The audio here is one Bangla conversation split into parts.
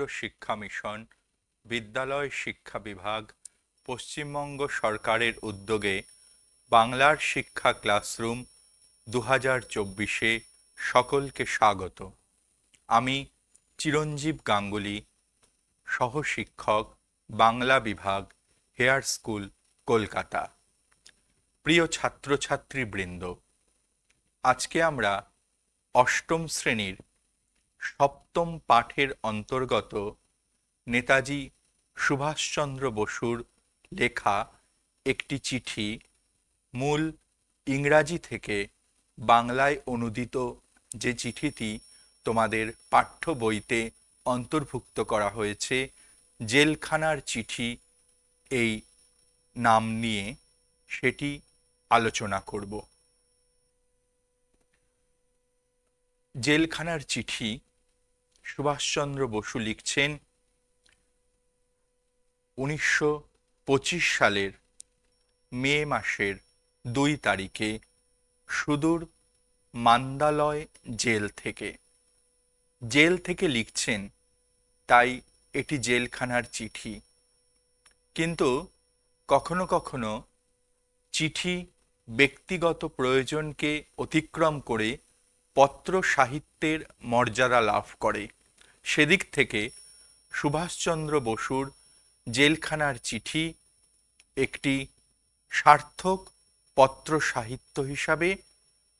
সমগ্র শিক্ষা মিশন বিদ্যালয় শিক্ষা বিভাগ পশ্চিমবঙ্গ সরকারের উদ্যোগে বাংলার শিক্ষা ক্লাসরুম দু হাজার চব্বিশে সকলকে স্বাগত আমি চিরঞ্জীব গাঙ্গুলি সহশিক্ষক বাংলা বিভাগ হেয়ার স্কুল কলকাতা প্রিয় ছাত্রছাত্রীবৃন্দ আজকে আমরা অষ্টম শ্রেণীর সপ্তম পাঠের অন্তর্গত নেতাজি সুভাষচন্দ্র বসুর লেখা একটি চিঠি মূল ইংরাজি থেকে বাংলায় অনুদিত যে চিঠিটি তোমাদের পাঠ্য বইতে অন্তর্ভুক্ত করা হয়েছে জেলখানার চিঠি এই নাম নিয়ে সেটি আলোচনা করব জেলখানার চিঠি সুভাষচন্দ্র বসু লিখছেন উনিশশো সালের মে মাসের দুই তারিখে সুদূর মান্দালয় জেল থেকে জেল থেকে লিখছেন তাই এটি জেলখানার চিঠি কিন্তু কখনো কখনো চিঠি ব্যক্তিগত প্রয়োজনকে অতিক্রম করে পত্র সাহিত্যের মর্যাদা লাভ করে সেদিক থেকে সুভাষচন্দ্র বসুর জেলখানার চিঠি একটি সার্থক পত্র সাহিত্য হিসাবে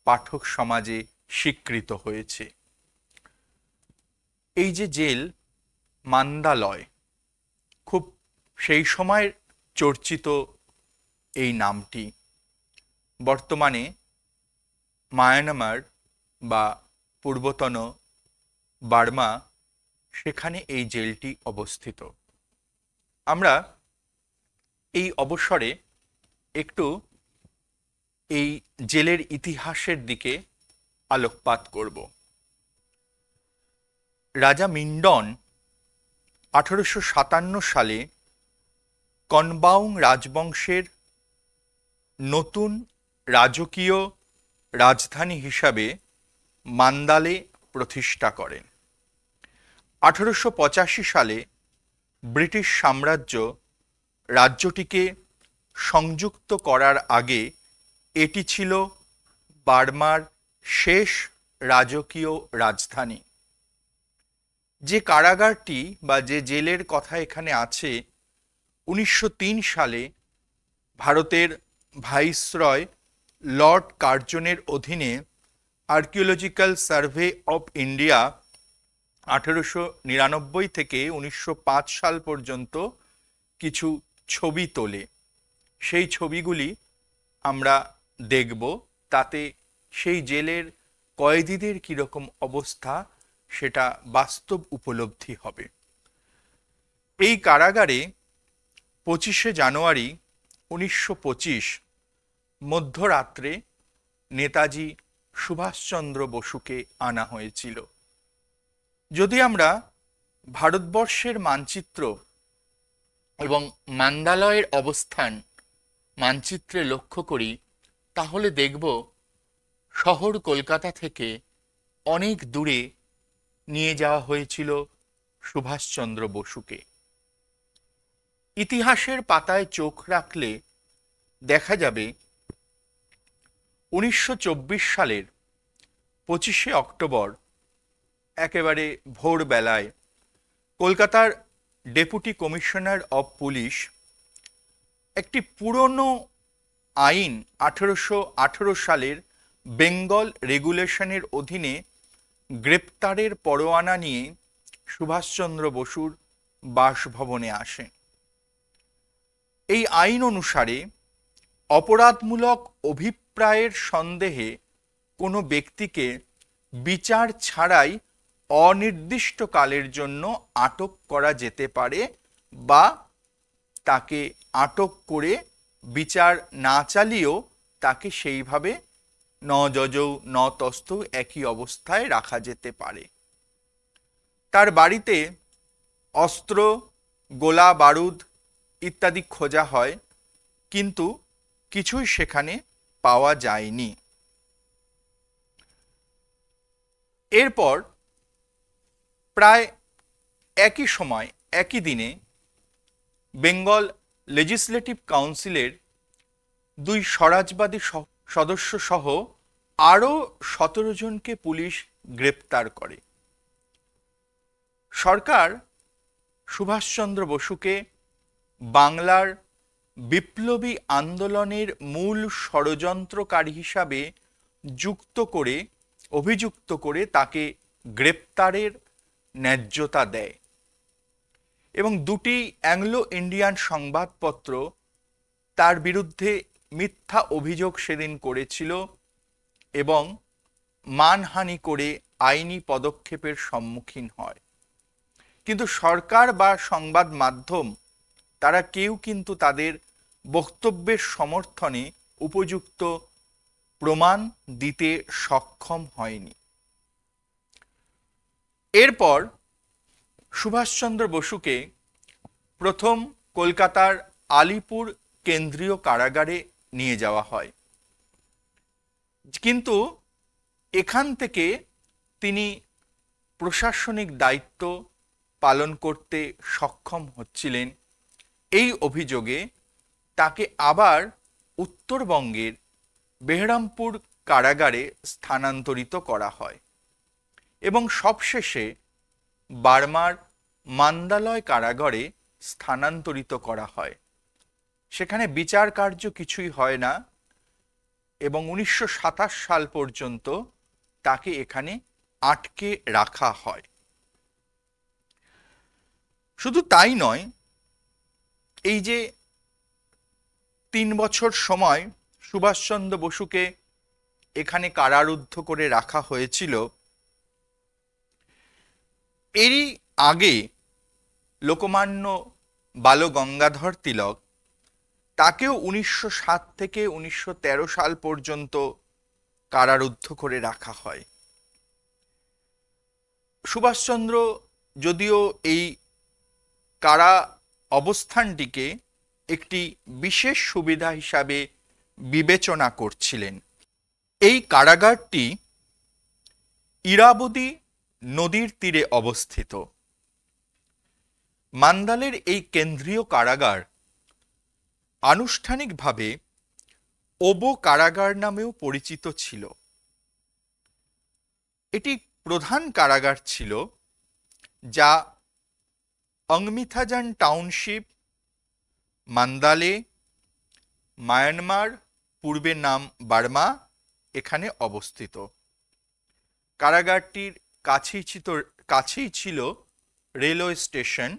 পাঠক সমাজে স্বীকৃত হয়েছে এই যে জেল মান্দালয় খুব সেই সময়ের চর্চিত এই নামটি বর্তমানে মায়ানমার বা পূর্বতন বার্মা সেখানে এই জেলটি অবস্থিত আমরা এই অবসরে একটু এই জেলের ইতিহাসের দিকে আলোকপাত করব রাজা মিন্ডন আঠারোশো সাতান্ন সালে কনবাউং রাজবংশের নতুন রাজকীয় রাজধানী হিসাবে মান্দালে প্রতিষ্ঠা করেন আঠারোশো সালে ব্রিটিশ সাম্রাজ্য রাজ্যটিকে সংযুক্ত করার আগে এটি ছিল বার্মার শেষ রাজকীয় রাজধানী যে কারাগারটি বা যে জেলের কথা এখানে আছে উনিশশো সালে ভারতের ভাইসরয় লর্ড কার্জনের অধীনে আর্কিওলজিক্যাল সার্ভে অফ ইন্ডিয়া আঠেরোশো নিরানব্বই থেকে উনিশশো সাল পর্যন্ত কিছু ছবি তোলে সেই ছবিগুলি আমরা দেখব তাতে সেই জেলের কয়েদিদের কীরকম অবস্থা সেটা বাস্তব উপলব্ধি হবে এই কারাগারে পঁচিশে জানুয়ারি উনিশশো পঁচিশ মধ্যরাত্রে নেতাজি সুভাষচন্দ্র বসুকে আনা হয়েছিল যদি আমরা ভারতবর্ষের মানচিত্র এবং মান্দালয়ের অবস্থান মানচিত্রে লক্ষ্য করি তাহলে দেখব শহর কলকাতা থেকে অনেক দূরে নিয়ে যাওয়া হয়েছিল সুভাষচন্দ্র বসুকে ইতিহাসের পাতায় চোখ রাখলে দেখা যাবে উনিশশো সালের পঁচিশে অক্টোবর একেবারে ভোরবেলায় কলকাতার ডেপুটি কমিশনার অব পুলিশ একটি পুরনো আইন আঠেরোশো সালের বেঙ্গল রেগুলেশনের অধীনে গ্রেপ্তারের পরোয়ানা নিয়ে সুভাষচন্দ্র বসুর বাসভবনে আসেন এই আইন অনুসারে অপরাধমূলক অভিপ্রায়ের সন্দেহে কোনো ব্যক্তিকে বিচার ছাড়াই অনির্দিষ্টকালের জন্য আটক করা যেতে পারে বা তাকে আটক করে বিচার না চালিয়েও তাকে সেইভাবে ন যজৌ ন তস্থ একই অবস্থায় রাখা যেতে পারে তার বাড়িতে অস্ত্র গোলা বারুদ ইত্যাদি খোঁজা হয় কিন্তু কিছুই সেখানে পাওয়া যায়নি এরপর প্রায় একই সময় একই দিনে বেঙ্গল লেজিসলেটিভ কাউন্সিলের দুই স্বরাজবাদী সদস্য সহ আরও সতেরো জনকে পুলিশ গ্রেপ্তার করে সরকার সুভাষচন্দ্র বসুকে বাংলার বিপ্লবী আন্দোলনের মূল ষড়যন্ত্রকারী হিসাবে যুক্ত করে অভিযুক্ত করে তাকে গ্রেপ্তারের ন্যায্যতা দেয় এবং দুটি অ্যাংলো ইন্ডিয়ান সংবাদপত্র তার বিরুদ্ধে মিথ্যা অভিযোগ সেদিন করেছিল এবং মানহানি করে আইনি পদক্ষেপের সম্মুখীন হয় কিন্তু সরকার বা সংবাদ মাধ্যম তারা কেউ কিন্তু তাদের বক্তব্যের সমর্থনে উপযুক্ত প্রমাণ দিতে সক্ষম হয়নি এরপর সুভাষচন্দ্র বসুকে প্রথম কলকাতার আলিপুর কেন্দ্রীয় কারাগারে নিয়ে যাওয়া হয় কিন্তু এখান থেকে তিনি প্রশাসনিক দায়িত্ব পালন করতে সক্ষম হচ্ছিলেন এই অভিযোগে তাকে আবার উত্তরবঙ্গের বেহরামপুর কারাগারে স্থানান্তরিত করা হয় এবং সবশেষে বার্মার মান্দালয় কারাগারে স্থানান্তরিত করা হয় সেখানে বিচার কার্য কিছুই হয় না এবং উনিশশো সাল পর্যন্ত তাকে এখানে আটকে রাখা হয় শুধু তাই নয় এই যে তিন বছর সময় সুভাষচন্দ্র বসুকে এখানে কারারুদ্ধ করে রাখা হয়েছিল এরই আগে লোকমান্য বাল গঙ্গাধর তিলক তাকেও উনিশশো সাত থেকে উনিশশো সাল পর্যন্ত কারারুদ্ধ করে রাখা হয় সুভাষচন্দ্র যদিও এই কারা অবস্থানটিকে একটি বিশেষ সুবিধা হিসাবে বিবেচনা করছিলেন এই কারাগারটি ইরাবদী নদীর তীরে অবস্থিত মান্দালের এই কেন্দ্রীয় কারাগার আনুষ্ঠানিকভাবে ওবো কারাগার নামেও পরিচিত ছিল এটি প্রধান কারাগার ছিল যা অংমিথাজান টাউনশিপ মান্দালে মায়ানমার পূর্বে নাম বার্মা এখানে অবস্থিত কারাগারটির কাছেই ছিল কাছেই ছিল রেলওয়ে স্টেশন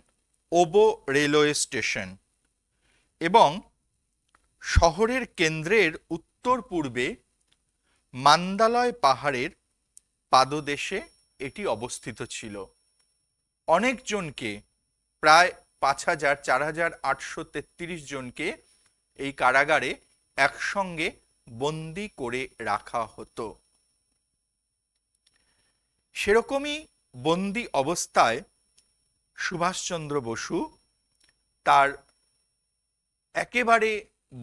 ওবো রেলওয়ে স্টেশন এবং শহরের কেন্দ্রের উত্তর পূর্বে মান্দালয় পাহাড়ের পাদদেশে এটি অবস্থিত ছিল অনেকজনকে প্রায় পাঁচ হাজার চার হাজার আটশো তেত্রিশ জনকে এই কারাগারে একসঙ্গে বন্দি করে রাখা হতো সেরকমই বন্দি অবস্থায় সুভাষচন্দ্র বসু তার একেবারে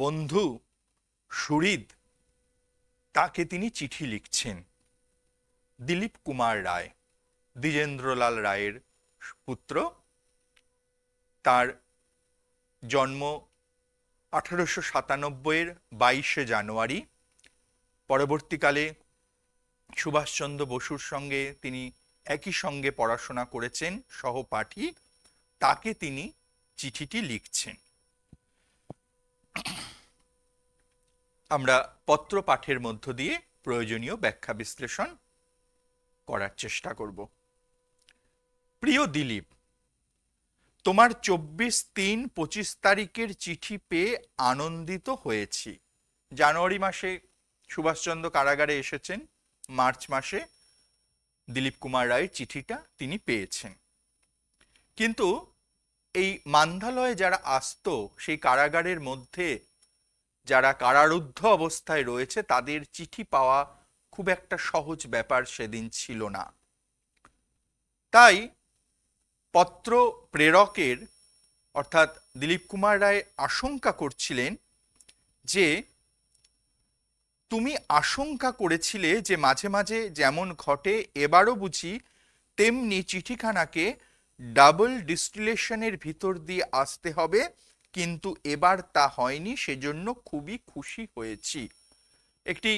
বন্ধু সুরিদ তাকে তিনি চিঠি লিখছেন দিলীপ কুমার রায় দ্বিজেন্দ্রলাল রায়ের পুত্র তার জন্ম আঠারোশো সাতানব্বইয়ের বাইশে জানুয়ারি পরবর্তীকালে সুভাষচন্দ্র বসুর সঙ্গে তিনি একই সঙ্গে পড়াশোনা করেছেন সহপাঠী তাকে তিনি চিঠিটি লিখছেন আমরা পত্র পাঠের মধ্য দিয়ে প্রয়োজনীয় ব্যাখ্যা বিশ্লেষণ করার চেষ্টা করব প্রিয় দিলীপ তোমার চব্বিশ তিন পঁচিশ তারিখের চিঠি পেয়ে আনন্দিত হয়েছি জানুয়ারি মাসে সুভাষচন্দ্র কারাগারে এসেছেন মার্চ মাসে দিলীপ কুমার রায়ের চিঠিটা তিনি পেয়েছেন কিন্তু এই মান্ধালয়ে যারা আসত সেই কারাগারের মধ্যে যারা কারারুদ্ধ অবস্থায় রয়েছে তাদের চিঠি পাওয়া খুব একটা সহজ ব্যাপার সেদিন ছিল না তাই পত্র প্রেরকের অর্থাৎ দিলীপ কুমার রায় আশঙ্কা করছিলেন যে তুমি আশঙ্কা করেছিলে যে মাঝে মাঝে যেমন ঘটে এবারও বুঝি তেমনি চিঠিখানাকে ডাবল ডিস্টিলেশনের ভিতর দিয়ে আসতে হবে কিন্তু এবার তা হয়নি সেজন্য খুবই খুশি হয়েছি একটি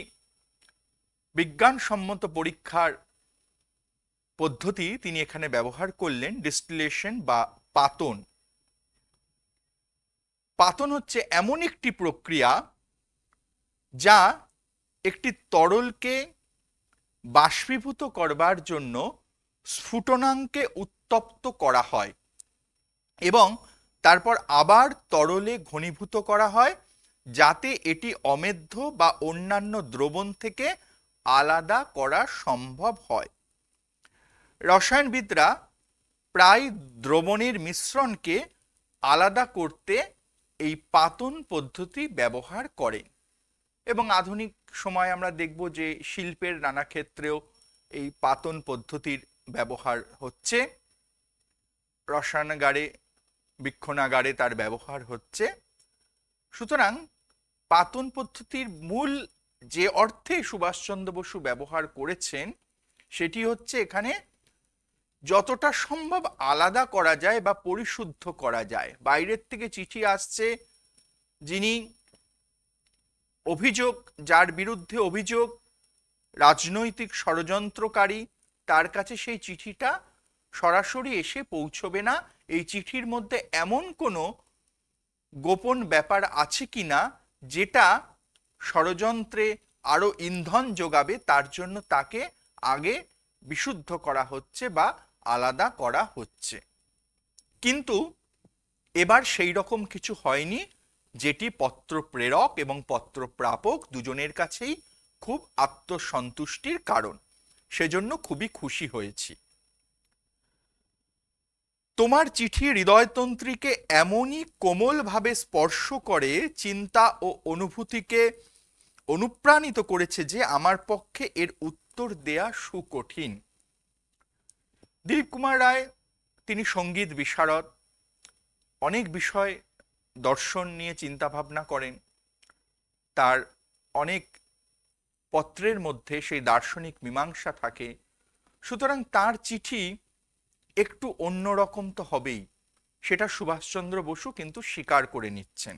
বিজ্ঞানসম্মত পরীক্ষার পদ্ধতি তিনি এখানে ব্যবহার করলেন ডিস্টিলেশন বা পাতন পাতন হচ্ছে এমন একটি প্রক্রিয়া যা একটি তরলকে বাষ্পীভূত করবার জন্য স্ফুটনাঙ্কে উত্তপ্ত করা হয় এবং তারপর আবার তরলে ঘনীভূত করা হয় যাতে এটি অমেধ্য বা অন্যান্য দ্রবণ থেকে আলাদা করা সম্ভব হয় রসায়নবিদরা প্রায় দ্রবণের মিশ্রণকে আলাদা করতে এই পাতন পদ্ধতি ব্যবহার করেন এবং আধুনিক সময় আমরা দেখব যে শিল্পের নানা ক্ষেত্রেও এই পাতন পদ্ধতির ব্যবহার হচ্ছে রসায়নাগারে বৃক্ষণাগারে তার ব্যবহার হচ্ছে সুতরাং পাতন পদ্ধতির মূল যে অর্থে সুভাষচন্দ্র বসু ব্যবহার করেছেন সেটি হচ্ছে এখানে যতটা সম্ভব আলাদা করা যায় বা পরিশুদ্ধ করা যায় বাইরের থেকে চিঠি আসছে যিনি অভিযোগ যার বিরুদ্ধে অভিযোগ রাজনৈতিক ষড়যন্ত্রকারী তার কাছে সেই চিঠিটা সরাসরি এসে পৌঁছবে না এই চিঠির মধ্যে এমন কোনো গোপন ব্যাপার আছে কি না যেটা ষড়যন্ত্রে আরও ইন্ধন যোগাবে তার জন্য তাকে আগে বিশুদ্ধ করা হচ্ছে বা আলাদা করা হচ্ছে কিন্তু এবার সেই রকম কিছু হয়নি যেটি পত্র প্রেরক এবং পত্র প্রাপক দুজনের কাছেই খুব আত্মসন্তুষ্টির কারণ সেজন্য খুবই খুশি হয়েছি তোমার চিঠি হৃদয়তন্ত্রীকে এমনই কোমলভাবে স্পর্শ করে চিন্তা ও অনুভূতিকে অনুপ্রাণিত করেছে যে আমার পক্ষে এর উত্তর দেয়া সুকঠিন দিলীপ কুমার রায় তিনি সঙ্গীত বিশারদ অনেক বিষয় দর্শন নিয়ে চিন্তাভাবনা করেন তার অনেক পত্রের মধ্যে সেই দার্শনিক মীমাংসা থাকে সুতরাং তার চিঠি একটু অন্যরকম তো হবেই সেটা সুভাষচন্দ্র বসু কিন্তু স্বীকার করে নিচ্ছেন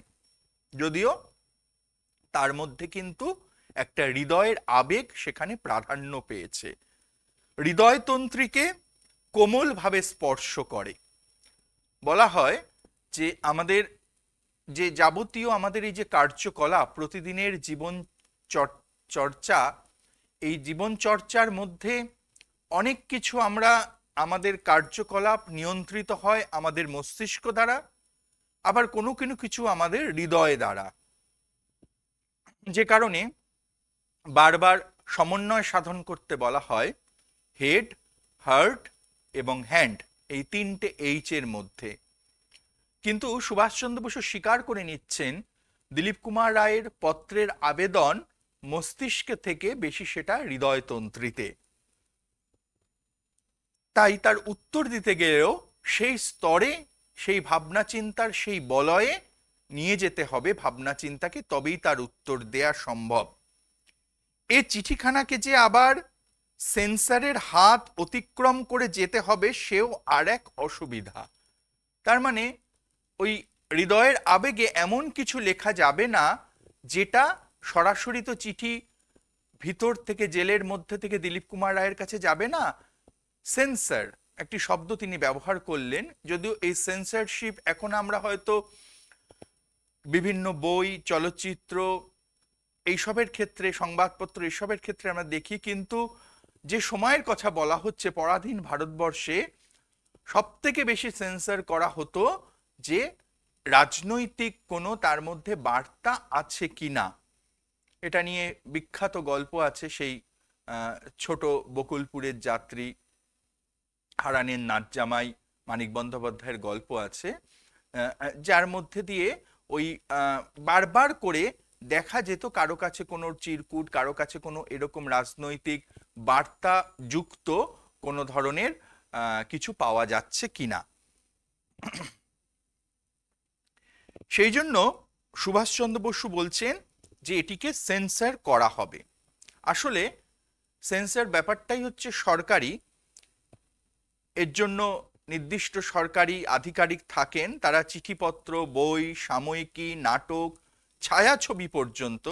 যদিও তার মধ্যে কিন্তু একটা হৃদয়ের আবেগ সেখানে প্রাধান্য পেয়েছে হৃদয়তন্ত্রীকে কোমলভাবে স্পর্শ করে বলা হয় যে আমাদের যে যাবতীয় আমাদের এই যে কার্যকলাপ প্রতিদিনের জীবন চর্চা এই জীবন চর্চার মধ্যে অনেক কিছু আমরা আমাদের কার্যকলাপ নিয়ন্ত্রিত হয় আমাদের মস্তিষ্ক দ্বারা আবার কোনো কোনো কিছু আমাদের হৃদয় দ্বারা যে কারণে বারবার সমন্বয় সাধন করতে বলা হয় হেড হার্ট এবং হ্যান্ড এই তিনটে এইচ এর মধ্যে কিন্তু সুভাষচন্দ্র বসু স্বীকার করে নিচ্ছেন দিলীপ কুমার রায়ের পত্রের আবেদন মস্তিষ্কে থেকে বেশি সেটা হৃদয়তন্ত্রীতে তাই তার উত্তর দিতে গেলেও সেই স্তরে সেই ভাবনা চিন্তার সেই বলয়ে নিয়ে যেতে হবে ভাবনা চিন্তাকে তবেই তার উত্তর দেয়া সম্ভব এ চিঠিখানাকে যে আবার সেন্সারের হাত অতিক্রম করে যেতে হবে সেও আর এক অসুবিধা তার মানে ওই হৃদয়ের আবেগে এমন কিছু লেখা যাবে না যেটা সরাসরি তো চিঠি ভিতর থেকে জেলের মধ্যে থেকে দিলীপ কুমার রায়ের কাছে যাবে না সেন্সার একটি শব্দ তিনি ব্যবহার করলেন যদিও এই সেন্সারশিপ এখন আমরা হয়তো বিভিন্ন বই চলচ্চিত্র এইসবের ক্ষেত্রে সংবাদপত্র এইসবের ক্ষেত্রে আমরা দেখি কিন্তু যে সময়ের কথা বলা হচ্ছে পরাধীন ভারতবর্ষে সব থেকে বেশি সেন্সার করা হতো যে রাজনৈতিক কোনো তার মধ্যে বার্তা আছে কি না এটা নিয়ে বিখ্যাত গল্প আছে সেই ছোট বকুলপুরের যাত্রী হারানের নাচজামাই মানিক বন্দ্যোপাধ্যায়ের গল্প আছে যার মধ্যে দিয়ে ওই বারবার করে দেখা যেত কারো কাছে কোনো চিরকুট কারো কাছে কোনো এরকম রাজনৈতিক বার্তা যুক্ত কোনো ধরনের কিছু পাওয়া যাচ্ছে কিনা সেই জন্য সুভাষচন্দ্র বসু বলছেন যে এটিকে সেন্সার করা হবে আসলে সেন্সার ব্যাপারটাই হচ্ছে সরকারি এর জন্য নির্দিষ্ট সরকারি আধিকারিক থাকেন তারা চিঠিপত্র বই সাময়িকী নাটক ছায়াছবি পর্যন্ত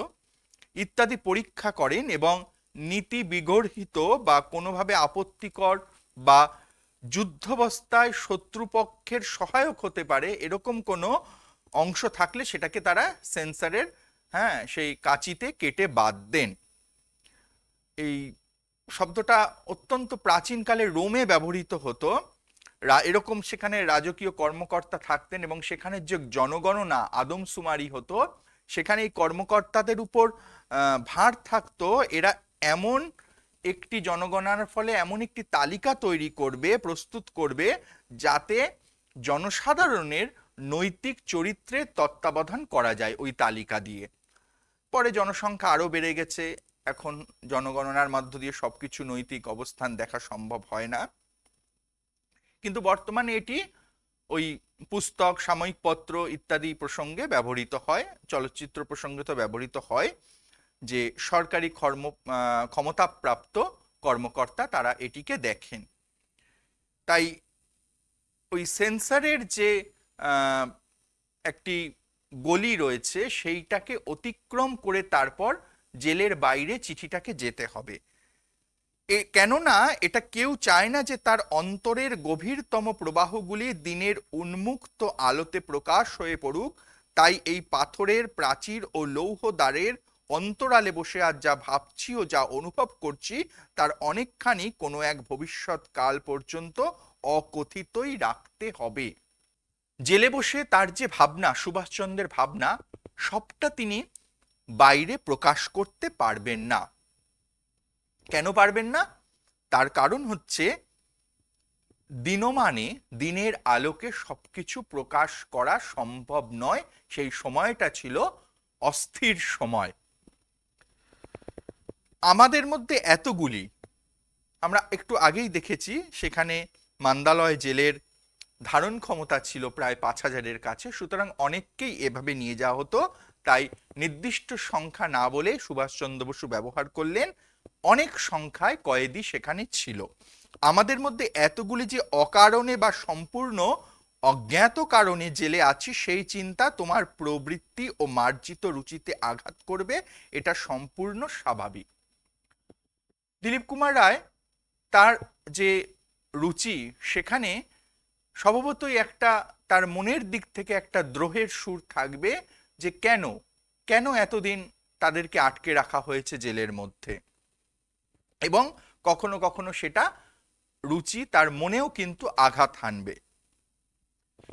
ইত্যাদি পরীক্ষা করেন এবং নীতি বিগর্হিত বা কোনোভাবে আপত্তিকর বা যুদ্ধবস্থায় শত্রুপক্ষের সহায়ক হতে পারে এরকম কোনো অংশ থাকলে সেটাকে তারা সেন্সারের হ্যাঁ সেই কাঁচিতে কেটে বাদ দেন এই শব্দটা অত্যন্ত প্রাচীনকালে রোমে ব্যবহৃত হতো এরকম সেখানে রাজকীয় কর্মকর্তা থাকতেন এবং সেখানে যে জনগণনা আদম সুমারি হতো সেখানে এই কর্মকর্তাদের উপর ভার থাকতো এরা এমন একটি জনগণনার ফলে এমন একটি তালিকা তৈরি করবে প্রস্তুত করবে যাতে জনসাধারণের নৈতিক চরিত্রের তত্ত্বাবধান করা যায় ওই তালিকা দিয়ে পরে জনসংখ্যা আরও বেড়ে গেছে এখন জনগণনার মধ্য দিয়ে সবকিছু নৈতিক অবস্থান দেখা সম্ভব হয় না কিন্তু বর্তমানে এটি ওই পুস্তক সাময়িক পত্র ইত্যাদি প্রসঙ্গে ব্যবহৃত হয় চলচ্চিত্র প্রসঙ্গে তো ব্যবহৃত হয় যে সরকারি কর্ম ক্ষমতাপ্রাপ্ত কর্মকর্তা তারা এটিকে দেখেন তাই ওই সেন্সারের যে একটি গলি রয়েছে সেইটাকে অতিক্রম করে তারপর জেলের বাইরে চিঠিটাকে যেতে হবে এ কেননা এটা কেউ চায় না যে তার অন্তরের গভীরতম প্রবাহগুলি দিনের উন্মুক্ত আলোতে প্রকাশ হয়ে পড়ুক তাই এই পাথরের প্রাচীর ও লৌহ দ্বারের অন্তরালে বসে আজ যা ভাবছি ও যা অনুভব করছি তার অনেকখানি কোনো এক ভবিষ্যৎ কাল পর্যন্ত অকথিতই রাখতে হবে জেলে বসে তার যে ভাবনা সুভাষচন্দ্রের ভাবনা সবটা তিনি বাইরে প্রকাশ করতে পারবেন না কেন পারবেন না তার কারণ হচ্ছে দিনমানে দিনের আলোকে সবকিছু প্রকাশ করা সম্ভব নয় সেই সময়টা ছিল অস্থির সময় আমাদের মধ্যে এতগুলি আমরা একটু আগেই দেখেছি সেখানে মান্দালয় জেলের ধারণ ক্ষমতা ছিল প্রায় পাঁচ হাজারের কাছে সুতরাং অনেককেই এভাবে নিয়ে যাওয়া হতো তাই নির্দিষ্ট সংখ্যা না বলে সুভাষচন্দ্র বসু ব্যবহার করলেন অনেক সংখ্যায় কয়েদি সেখানে ছিল আমাদের মধ্যে এতগুলি যে অকারণে বা সম্পূর্ণ অজ্ঞাত কারণে জেলে আছি সেই চিন্তা তোমার প্রবৃত্তি ও মার্জিত রুচিতে আঘাত করবে এটা সম্পূর্ণ স্বাভাবিক দিলীপ কুমার রায় তার যে রুচি সেখানে স্বভাবতই একটা তার মনের দিক থেকে একটা দ্রোহের সুর থাকবে যে কেন কেন এতদিন তাদেরকে আটকে রাখা হয়েছে জেলের মধ্যে এবং কখনো কখনো সেটা রুচি তার মনেও কিন্তু আঘাত হানবে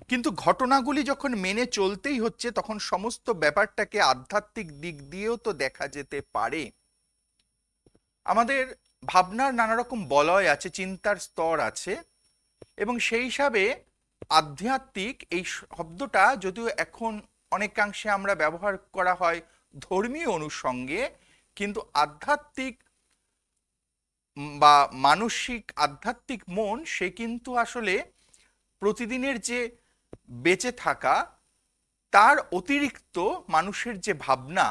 কিন্তু ঘটনাগুলি যখন মেনে চলতেই হচ্ছে তখন সমস্ত ব্যাপারটাকে আধ্যাত্মিক দিক দিয়েও তো দেখা যেতে পারে আমাদের ভাবনার নানা রকম বলয় আছে চিন্তার স্তর আছে এবং সেই হিসাবে আধ্যাত্মিক এই শব্দটা যদিও এখন অনেকাংশে আমরা ব্যবহার করা হয় ধর্মীয় অনুষঙ্গে কিন্তু আধ্যাত্মিক বা মানসিক আধ্যাত্মিক মন সে কিন্তু আসলে প্রতিদিনের যে বেঁচে থাকা তার অতিরিক্ত মানুষের যে ভাবনা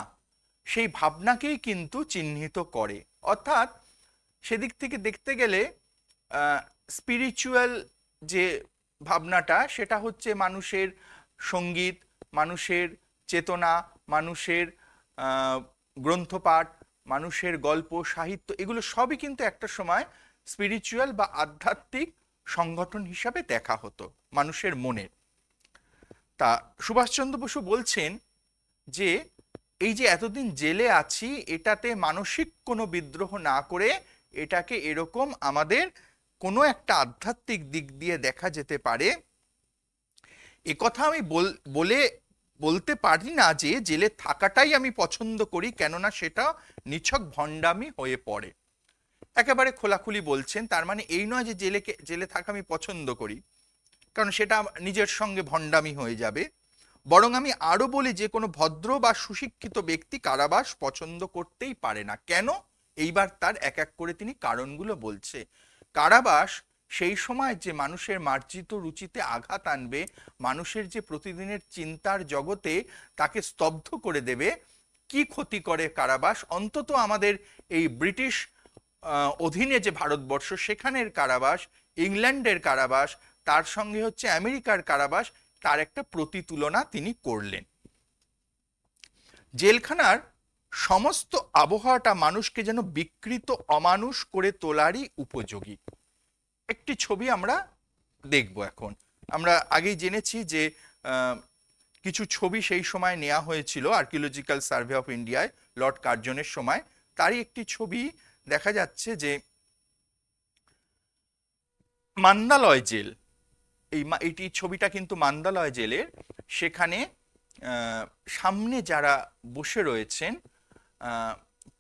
সেই ভাবনাকেই কিন্তু চিহ্নিত করে অর্থাৎ সেদিক থেকে দেখতে গেলে স্পিরিচুয়াল যে ভাবনাটা সেটা হচ্ছে মানুষের সঙ্গীত মানুষের চেতনা মানুষের গ্রন্থপাঠ মানুষের গল্প সাহিত্য এগুলো সবই কিন্তু একটা সময় স্পিরিচুয়াল বা আধ্যাত্মিক সংগঠন হিসাবে দেখা হতো মানুষের মনে তা সুভাষচন্দ্র বসু বলছেন যে এই যে এতদিন জেলে আছি এটাতে মানসিক কোনো বিদ্রোহ না করে এটাকে এরকম আমাদের কোনো একটা আধ্যাত্মিক দিক দিয়ে দেখা যেতে পারে কথা আমি বলে বলতে পারি না যে জেলে থাকাটাই আমি পছন্দ করি কেননা সেটা নিছক ভণ্ডামি হয়ে পড়ে একেবারে খোলাখুলি বলছেন তার মানে এই নয় যে জেলেকে জেলে থাকা আমি পছন্দ করি কারণ সেটা নিজের সঙ্গে ভণ্ডামি হয়ে যাবে বরং আমি আরো বলি যে কোনো ভদ্র বা সুশিক্ষিত ব্যক্তি কারাবাস পছন্দ করতেই পারে না কেন এইবার তার এক এক করে তিনি কারণগুলো বলছে কারাবাস সেই সময় যে মানুষের মার্জিত রুচিতে আঘাত আনবে মানুষের যে প্রতিদিনের চিন্তার জগতে তাকে স্তব্ধ করে দেবে কি ক্ষতি করে কারাবাস অন্তত আমাদের এই ব্রিটিশ অধীনে যে ভারতবর্ষ সেখানের কারাবাস ইংল্যান্ডের কারাবাস তার সঙ্গে হচ্ছে আমেরিকার কারাবাস তার একটা প্রতিতুলনা তিনি করলেন জেলখানার সমস্ত আবহাওয়াটা মানুষকে যেন বিকৃত অমানুষ করে তোলারই উপযোগী একটি ছবি আমরা দেখব এখন আমরা আগেই জেনেছি যে কিছু ছবি সেই সময় নেওয়া হয়েছিল আর্কিওলজিক্যাল সার্ভে অফ ইন্ডিয়ায় লর্ড কার্জনের সময় তারই একটি ছবি দেখা যাচ্ছে যে মান্দালয় জেল এই এটি ছবিটা কিন্তু মান্দালয় জেলের সেখানে সামনে যারা বসে রয়েছেন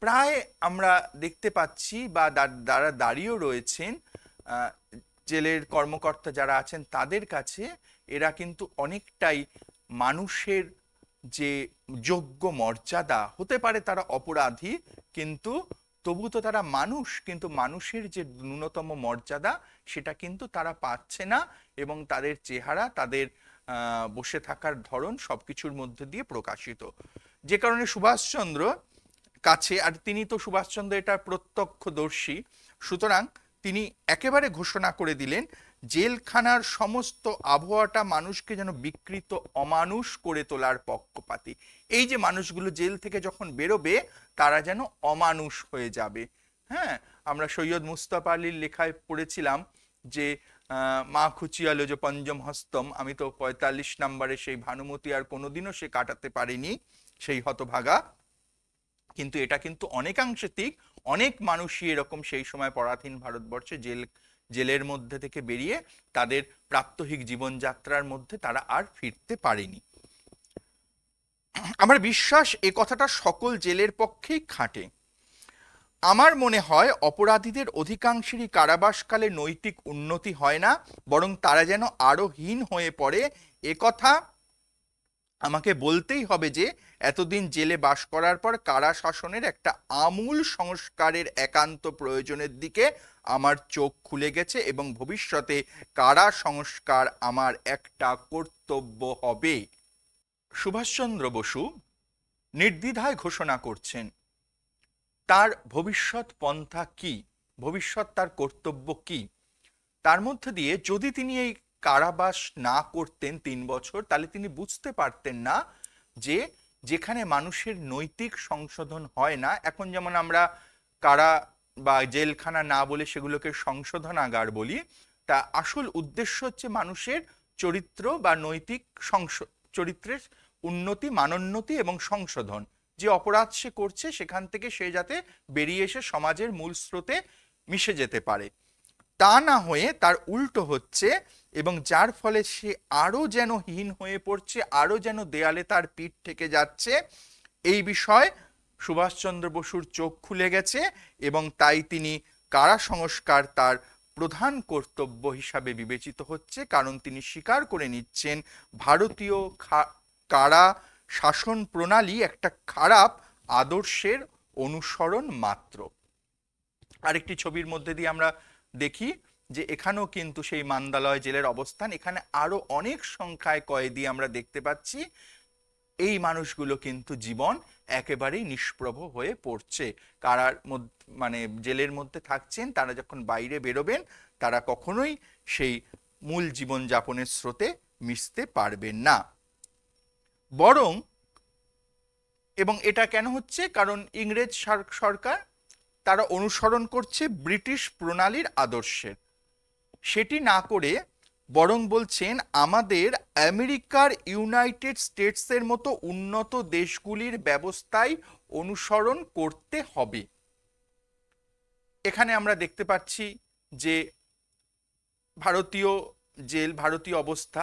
প্রায় আমরা দেখতে পাচ্ছি বা যারা দাঁড়িয়েও রয়েছেন জেলের কর্মকর্তা যারা আছেন তাদের কাছে এরা কিন্তু অনেকটাই মানুষের যে যোগ্য মর্যাদা হতে পারে তারা অপরাধী কিন্তু তবু তো তারা মানুষ কিন্তু মানুষের যে ন্যূনতম মর্যাদা সেটা কিন্তু তারা পাচ্ছে না এবং তাদের চেহারা তাদের বসে থাকার ধরন সবকিছুর মধ্যে দিয়ে প্রকাশিত যে কারণে সুভাষচন্দ্র কাছে আর তিনি তো সুভাষচন্দ্র এটার প্রত্যক্ষদর্শী সুতরাং তিনি একেবারে ঘোষণা করে দিলেন জেলখানার সমস্ত আবহাওয়াটা মানুষকে যেন বিকৃত অমানুষ করে তোলার পক্ষপাতি এই যে মানুষগুলো জেল থেকে যখন বেরোবে তারা যেন অমানুষ হয়ে যাবে হ্যাঁ আমরা সৈয়দ মুস্তাফা আলীর লেখায় পড়েছিলাম যে মা খুচিয়ালো যে পঞ্চম হস্তম আমি তো পঁয়তাল্লিশ নম্বরে সেই ভানুমতি আর কোনোদিনও সে কাটাতে পারিনি সেই হতভাগা কিন্তু এটা কিন্তু অনেকাংশে ঠিক অনেক মানুষই এরকম সেই সময় পরাধীন ভারতবর্ষে জেল জেলের মধ্যে থেকে বেরিয়ে তাদের প্রাত্যহিক জীবনযাত্রার মধ্যে তারা আর ফিরতে পারেনি আমার বিশ্বাস এ কথাটা সকল জেলের পক্ষেই খাটে আমার মনে হয় অপরাধীদের অধিকাংশেরই কারাবাসকালে নৈতিক উন্নতি হয় না বরং তারা যেন আরো হীন হয়ে পড়ে এ কথা আমাকে বলতেই হবে যে এতদিন জেলে বাস করার পর কারা শাসনের একটা আমূল সংস্কারের একান্ত প্রয়োজনের দিকে আমার চোখ খুলে গেছে এবং ভবিষ্যতে কারা সংস্কার আমার একটা কর্তব্য হবে সুভাষচন্দ্র বসু নির্দ্বিধায় ঘোষণা করছেন তার ভবিষ্যৎ পন্থা কি ভবিষ্যৎ তার কর্তব্য কি তার মধ্যে দিয়ে যদি তিনি এই কারাবাস না করতেন তিন বছর তাহলে তিনি বুঝতে পারতেন না যে যেখানে মানুষের নৈতিক সংশোধন হয় না এখন যেমন আমরা কারা বা জেলখানা না বলে সেগুলোকে সংশোধনাগার বলি তা আসল উদ্দেশ্য হচ্ছে মানুষের চরিত্র বা নৈতিক সংশ চরিত্রের উন্নতি মানোন্নতি এবং সংশোধন যে অপরাধ সে করছে সেখান থেকে সে যাতে বেরিয়ে এসে সমাজের মূল স্রোতে মিশে যেতে পারে তা না হয়ে তার উল্টো হচ্ছে এবং যার ফলে সে আরও যেন হীন হয়ে পড়ছে আরও যেন দেয়ালে তার পিঠ থেকে যাচ্ছে এই বিষয় সুভাষচন্দ্র বসুর চোখ খুলে গেছে এবং তাই তিনি কারা সংস্কার তার প্রধান কর্তব্য হিসাবে বিবেচিত হচ্ছে কারণ তিনি স্বীকার করে নিচ্ছেন ভারতীয় কারা শাসন প্রণালী একটা খারাপ আদর্শের অনুসরণ মাত্র আরেকটি ছবির মধ্যে দিয়ে আমরা দেখি যে এখানেও কিন্তু সেই মান্দালয় জেলের অবস্থান এখানে আরও অনেক সংখ্যায় কয়েদি আমরা দেখতে পাচ্ছি এই মানুষগুলো কিন্তু জীবন একেবারেই নিষ্প্রভ হয়ে পড়ছে কারার মধ্যে মানে জেলের মধ্যে থাকছেন তারা যখন বাইরে বেরোবেন তারা কখনোই সেই মূল জীবনযাপনের স্রোতে মিশতে পারবেন না বরং এবং এটা কেন হচ্ছে কারণ ইংরেজ সরকার তারা অনুসরণ করছে ব্রিটিশ প্রণালীর আদর্শের সেটি না করে বরং বলছেন আমাদের আমেরিকার ইউনাইটেড স্টেটসের মতো উন্নত দেশগুলির ব্যবস্থায় অনুসরণ করতে হবে এখানে আমরা দেখতে পাচ্ছি যে ভারতীয় জেল ভারতীয় অবস্থা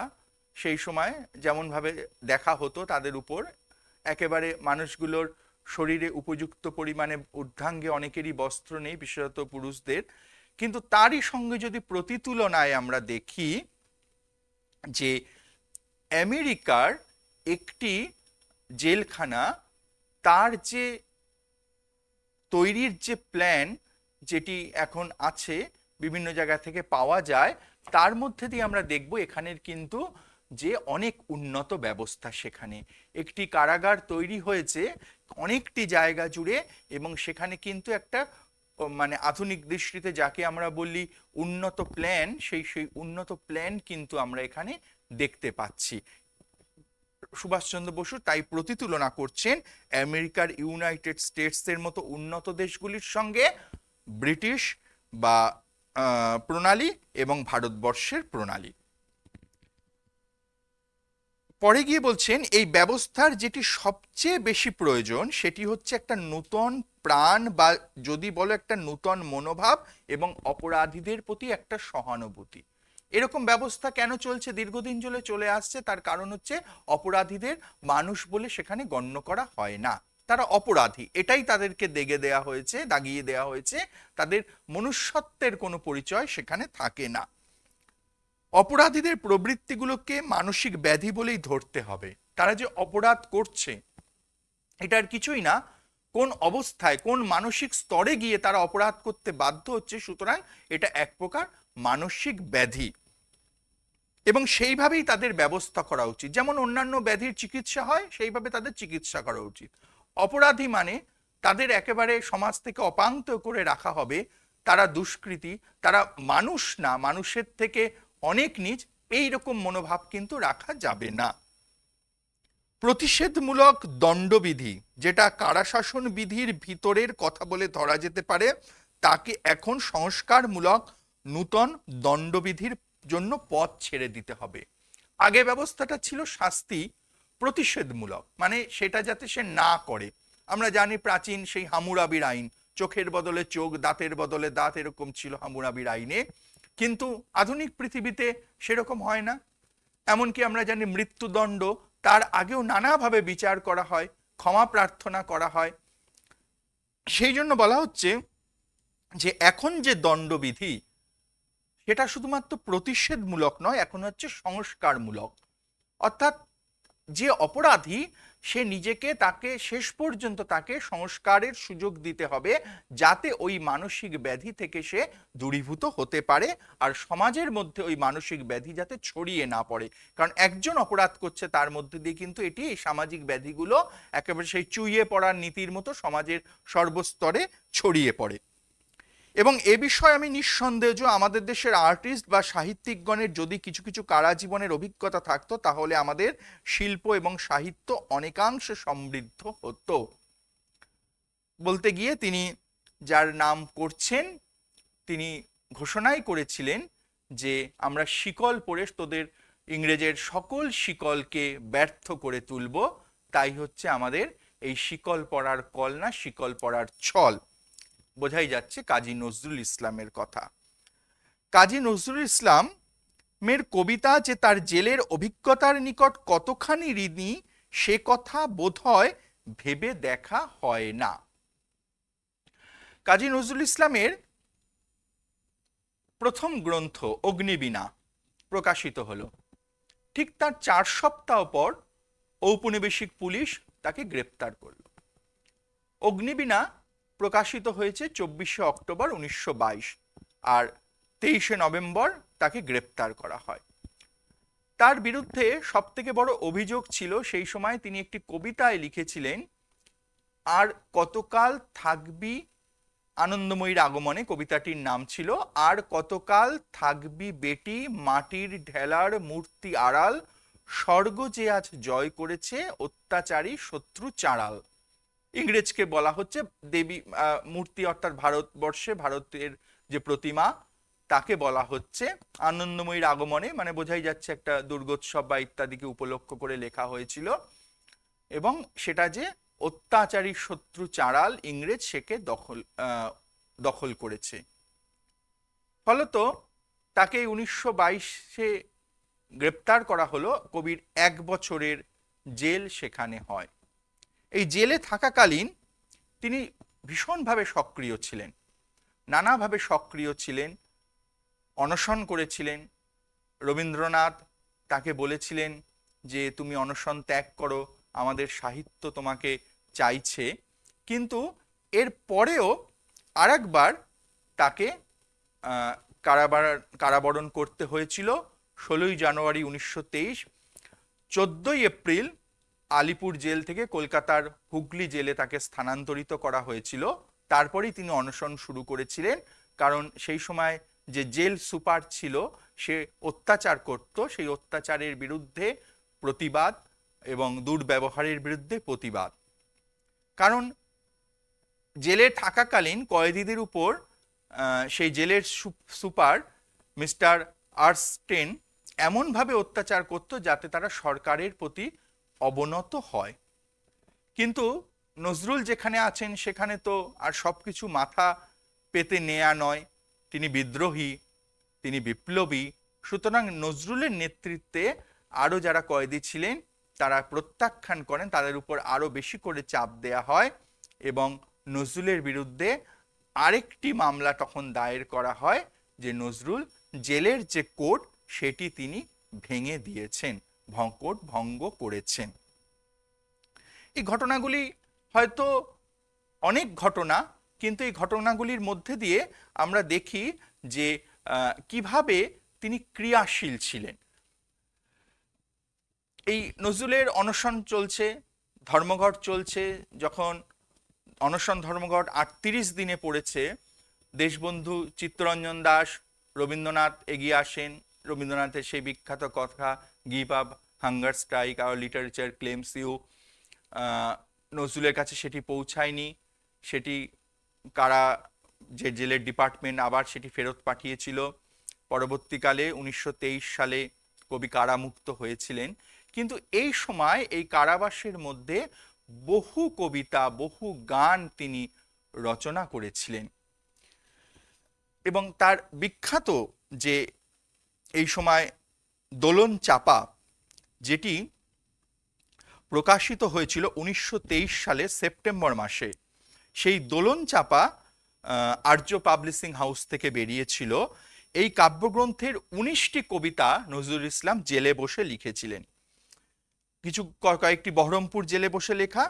সেই সময় যেমনভাবে দেখা হতো তাদের উপর একেবারে মানুষগুলোর শরীরে উপযুক্ত পরিমাণে ঊর্ধ্বাঙ্গে অনেকেরই বস্ত্র নেই বিশেষত পুরুষদের কিন্তু তারই সঙ্গে যদি প্রতিতুলনায় আমরা দেখি যে আমেরিকার একটি জেলখানা তার যে তৈরির যে প্ল্যান যেটি এখন আছে বিভিন্ন জায়গা থেকে পাওয়া যায় তার মধ্যে দিয়ে আমরা দেখব এখানের কিন্তু যে অনেক উন্নত ব্যবস্থা সেখানে একটি কারাগার তৈরি হয়েছে অনেকটি জায়গা জুড়ে এবং সেখানে কিন্তু একটা মানে আধুনিক দৃষ্টিতে যাকে আমরা বলি উন্নত প্ল্যান সেই সেই উন্নত প্ল্যান কিন্তু আমরা এখানে দেখতে পাচ্ছি সুভাষচন্দ্র বসু তাই প্রতিতুলনা করছেন আমেরিকার ইউনাইটেড স্টেটসের মতো উন্নত দেশগুলির সঙ্গে ব্রিটিশ বা প্রণালী এবং ভারতবর্ষের প্রণালী পরে গিয়ে বলছেন এই ব্যবস্থার যেটি সবচেয়ে বেশি প্রয়োজন সেটি হচ্ছে একটা নতুন প্রাণ বা যদি বলো একটা নূতন মনোভাব এবং অপরাধীদের প্রতি একটা সহানুভূতি এরকম ব্যবস্থা কেন চলছে দীর্ঘদিন চলে চলে আসছে তার কারণ হচ্ছে অপরাধীদের মানুষ বলে সেখানে গণ্য করা হয় না তারা অপরাধী এটাই তাদেরকে দেগে দেয়া হয়েছে দাগিয়ে দেয়া হয়েছে তাদের মনুষ্যত্বের কোনো পরিচয় সেখানে থাকে না অপরাধীদের প্রবৃত্তিগুলোকে মানসিক ব্যাধি বলেই ধরতে হবে তারা যে অপরাধ করছে এটার কিছুই না কোন অবস্থায় কোন মানসিক স্তরে গিয়ে তারা অপরাধ করতে বাধ্য হচ্ছে সুতরাং এটা এক প্রকার মানসিক ব্যাধি এবং সেইভাবেই তাদের ব্যবস্থা করা উচিত যেমন অন্যান্য ব্যাধির চিকিৎসা হয় সেইভাবে তাদের চিকিৎসা করা উচিত অপরাধী মানে তাদের একেবারে সমাজ থেকে অপান্ত করে রাখা হবে তারা দুষ্কৃতি তারা মানুষ না মানুষের থেকে অনেক নিজ এই রকম মনোভাব কিন্তু রাখা যাবে না প্রতিষেধমূলক দণ্ডবিধি যেটা কারাশাসন বিধির ভিতরের কথা বলে ধরা যেতে পারে তাকে এখন সংস্কারমূলক নূতন দণ্ডবিধির জন্য পথ ছেড়ে দিতে হবে আগে ব্যবস্থাটা ছিল শাস্তি প্রতিষেধমূলক মানে সেটা যাতে সে না করে আমরা জানি প্রাচীন সেই হামুরাবির আইন চোখের বদলে চোখ দাঁতের বদলে দাঁত এরকম ছিল হামুরাবির আইনে কিন্তু আধুনিক পৃথিবীতে সেরকম হয় না এমনকি আমরা জানি মৃত্যুদণ্ড তার আগেও নানাভাবে বিচার করা হয় ক্ষমা প্রার্থনা করা হয় সেই জন্য বলা হচ্ছে যে এখন যে দণ্ডবিধি সেটা শুধুমাত্র প্রতিষেধমূলক নয় এখন হচ্ছে সংস্কারমূলক অর্থাৎ যে অপরাধী সে নিজেকে তাকে শেষ পর্যন্ত তাকে সংস্কারের সুযোগ দিতে হবে যাতে ওই মানসিক ব্যাধি থেকে সে দূরীভূত হতে পারে আর সমাজের মধ্যে ওই মানসিক ব্যাধি যাতে ছড়িয়ে না পড়ে কারণ একজন অপরাধ করছে তার মধ্যে দিয়ে কিন্তু এটি এই সামাজিক ব্যাধিগুলো একেবারে সেই চুইয়ে পড়ার নীতির মতো সমাজের সর্বস্তরে ছড়িয়ে পড়ে এবং এ বিষয়ে আমি নিঃসন্দেহ আমাদের দেশের আর্টিস্ট বা সাহিত্যিকগণের যদি কিছু কিছু কারা জীবনের অভিজ্ঞতা থাকতো তাহলে আমাদের শিল্প এবং সাহিত্য অনেকাংশে সমৃদ্ধ হতো বলতে গিয়ে তিনি যার নাম করছেন তিনি ঘোষণাই করেছিলেন যে আমরা শিকল পরে তোদের ইংরেজের সকল শিকলকে ব্যর্থ করে তুলব তাই হচ্ছে আমাদের এই শিকল পড়ার কল না শিকল পড়ার ছল বোঝাই যাচ্ছে কাজী নজরুল ইসলামের কথা কাজী নজরুল ইসলাম মের কবিতা যে তার জেলের অভিজ্ঞতার নিকট কতখানি ঋণী সে কথা বোধ হয় ভেবে দেখা হয় না কাজী নজরুল ইসলামের প্রথম গ্রন্থ অগ্নিবীণা প্রকাশিত হলো ঠিক তার চার সপ্তাহ পর ঔপনিবেশিক পুলিশ তাকে গ্রেপ্তার করল অগ্নিবীণা প্রকাশিত হয়েছে চব্বিশে অক্টোবর উনিশশো আর তেইশে নভেম্বর তাকে গ্রেপ্তার করা হয় তার বিরুদ্ধে সবথেকে বড় অভিযোগ ছিল সেই সময় তিনি একটি কবিতায় লিখেছিলেন আর কতকাল থাকবি আনন্দময়ীর আগমনে কবিতাটির নাম ছিল আর কতকাল থাকবি বেটি মাটির ঢেলার মূর্তি আড়াল স্বর্গ যে আজ জয় করেছে অত্যাচারী শত্রু চাড়াল ইংরেজকে বলা হচ্ছে দেবী মূর্তি অর্থাৎ ভারতবর্ষে ভারতের যে প্রতিমা তাকে বলা হচ্ছে আনন্দময়ীর আগমনে মানে বোঝাই যাচ্ছে একটা দুর্গোৎসব বা ইত্যাদিকে উপলক্ষ করে লেখা হয়েছিল এবং সেটা যে অত্যাচারী শত্রু চারাল ইংরেজ সেকে দখল দখল করেছে ফলত তাকে উনিশশো বাইশে গ্রেপ্তার করা হলো কবির এক বছরের জেল সেখানে হয় এই জেলে থাকাকালীন তিনি ভীষণভাবে সক্রিয় ছিলেন নানাভাবে সক্রিয় ছিলেন অনশন করেছিলেন রবীন্দ্রনাথ তাকে বলেছিলেন যে তুমি অনশন ত্যাগ করো আমাদের সাহিত্য তোমাকে চাইছে কিন্তু এর পরেও আরেকবার তাকে কারাবার কারাবরণ করতে হয়েছিল ষোলোই জানুয়ারি উনিশশো তেইশ এপ্রিল আলিপুর জেল থেকে কলকাতার হুগলি জেলে তাকে স্থানান্তরিত করা হয়েছিল তারপরেই তিনি অনশন শুরু করেছিলেন কারণ সেই সময় যে জেল সুপার ছিল সে অত্যাচার করত সেই অত্যাচারের বিরুদ্ধে প্রতিবাদ এবং দুর্ব্যবহারের বিরুদ্ধে প্রতিবাদ কারণ জেলে থাকাকালীন কয়েদিদের উপর সেই জেলের সুপার মিস্টার আর্সটেন এমনভাবে অত্যাচার করত যাতে তারা সরকারের প্রতি অবনত হয় কিন্তু নজরুল যেখানে আছেন সেখানে তো আর সব কিছু মাথা পেতে নেয়া নয় তিনি বিদ্রোহী তিনি বিপ্লবী সুতরাং নজরুলের নেতৃত্বে আরও যারা কয়েদি ছিলেন তারা প্রত্যাখ্যান করেন তাদের উপর আরও বেশি করে চাপ দেয়া হয় এবং নজরুলের বিরুদ্ধে আরেকটি মামলা তখন দায়ের করা হয় যে নজরুল জেলের যে কোর্ট সেটি তিনি ভেঙে দিয়েছেন ভঙ্কট ভঙ্গ করেছেন এই ঘটনাগুলি হয়তো অনেক ঘটনা কিন্তু এই ঘটনাগুলির মধ্যে দিয়ে আমরা দেখি যে কিভাবে তিনি ক্রিয়াশীল ছিলেন এই নজরুলের অনশন চলছে ধর্মঘট চলছে যখন অনশন ধর্মঘট আটত্রিশ দিনে পড়েছে দেশবন্ধু চিত্তরঞ্জন দাস রবীন্দ্রনাথ এগিয়ে আসেন রবীন্দ্রনাথের সেই বিখ্যাত কথা give up hunger strike our literature claims you নজরুলের কাছে সেটি পৌঁছায়নি সেটি কারা যে জেলের ডিপার্টমেন্ট আবার সেটি ফেরত পাঠিয়েছিল পরবর্তীকালে উনিশশো সালে কবি কারামুক্ত হয়েছিলেন কিন্তু এই সময় এই কারাবাসের মধ্যে বহু কবিতা বহু গান তিনি রচনা করেছিলেন এবং তার বিখ্যাত যে এই সময় দোলন চাপা যেটি প্রকাশিত হয়েছিল উনিশশো সালে সেপ্টেম্বর মাসে সেই দোলন চাপা আর্য পাবলিশিং হাউস থেকে বেরিয়েছিল এই কাব্যগ্রন্থের উনিশটি কবিতা নজরুল ইসলাম জেলে বসে লিখেছিলেন কিছু কয়েকটি বহরমপুর জেলে বসে লেখা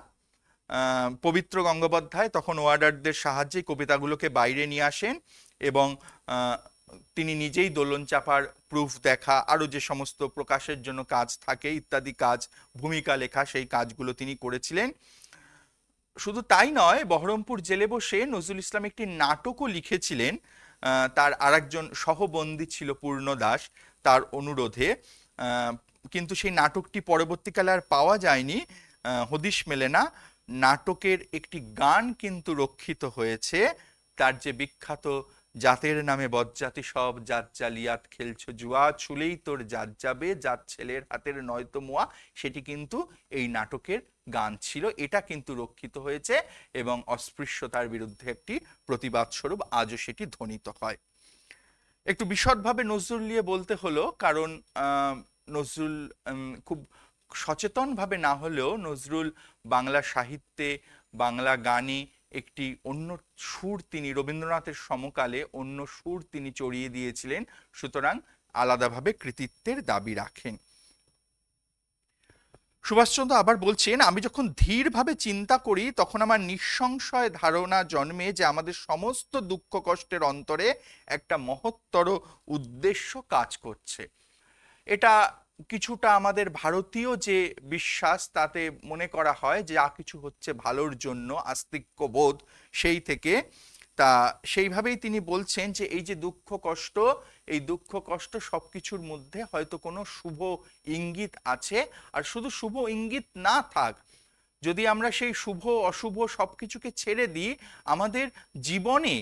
পবিত্র গঙ্গোপাধ্যায় তখন ওয়ার্ডারদের সাহায্যে কবিতাগুলোকে বাইরে নিয়ে আসেন এবং তিনি নিজেই দোলন চাপার প্রুফ দেখা আরও যে সমস্ত প্রকাশের জন্য কাজ থাকে ইত্যাদি কাজ ভূমিকা লেখা সেই কাজগুলো তিনি করেছিলেন শুধু তাই নয় বহরমপুর জেলে বসে নজরুল ইসলাম একটি নাটকও লিখেছিলেন তার আরেকজন সহবন্দী ছিল পূর্ণ দাস তার অনুরোধে কিন্তু সেই নাটকটি পরবর্তীকালে আর পাওয়া যায়নি হদিশ মেলে না নাটকের একটি গান কিন্তু রক্ষিত হয়েছে তার যে বিখ্যাত জাতের নামে বজ্জাতি সব জাত জালিয়াত খেলছ জুয়া ছুলেই তোর জাত যাবে জাত ছেলের হাতের নয়তো মোয়া সেটি কিন্তু এই নাটকের গান ছিল এটা কিন্তু রক্ষিত হয়েছে এবং অস্পৃশ্যতার বিরুদ্ধে একটি প্রতিবাদ স্বরূপ আজও সেটি ধ্বনিত হয় একটু বিশদভাবে নজরুল নিয়ে বলতে হলো কারণ নজরুল খুব সচেতনভাবে না হলেও নজরুল বাংলা সাহিত্যে বাংলা গানে একটি অন্য সুর তিনি রবীন্দ্রনাথের সমকালে অন্য সুর তিনি চড়িয়ে দিয়েছিলেন সুতরাং আলাদাভাবে কৃতিত্বের দাবি রাখেন সুভাষচন্দ্র আবার বলছেন আমি যখন ধীরভাবে চিন্তা করি তখন আমার নিঃসংশয় ধারণা জন্মে যে আমাদের সমস্ত দুঃখ কষ্টের অন্তরে একটা মহত্তর উদ্দেশ্য কাজ করছে এটা কিছুটা আমাদের ভারতীয় যে বিশ্বাস তাতে মনে করা হয় যে যা কিছু হচ্ছে ভালোর জন্য আস্তিক্য বোধ সেই থেকে তা সেইভাবেই তিনি বলছেন যে এই যে দুঃখ কষ্ট এই দুঃখ কষ্ট সব কিছুর মধ্যে হয়তো কোনো শুভ ইঙ্গিত আছে আর শুধু শুভ ইঙ্গিত না থাক যদি আমরা সেই শুভ অশুভ সব কিছুকে ছেড়ে দিই আমাদের জীবনে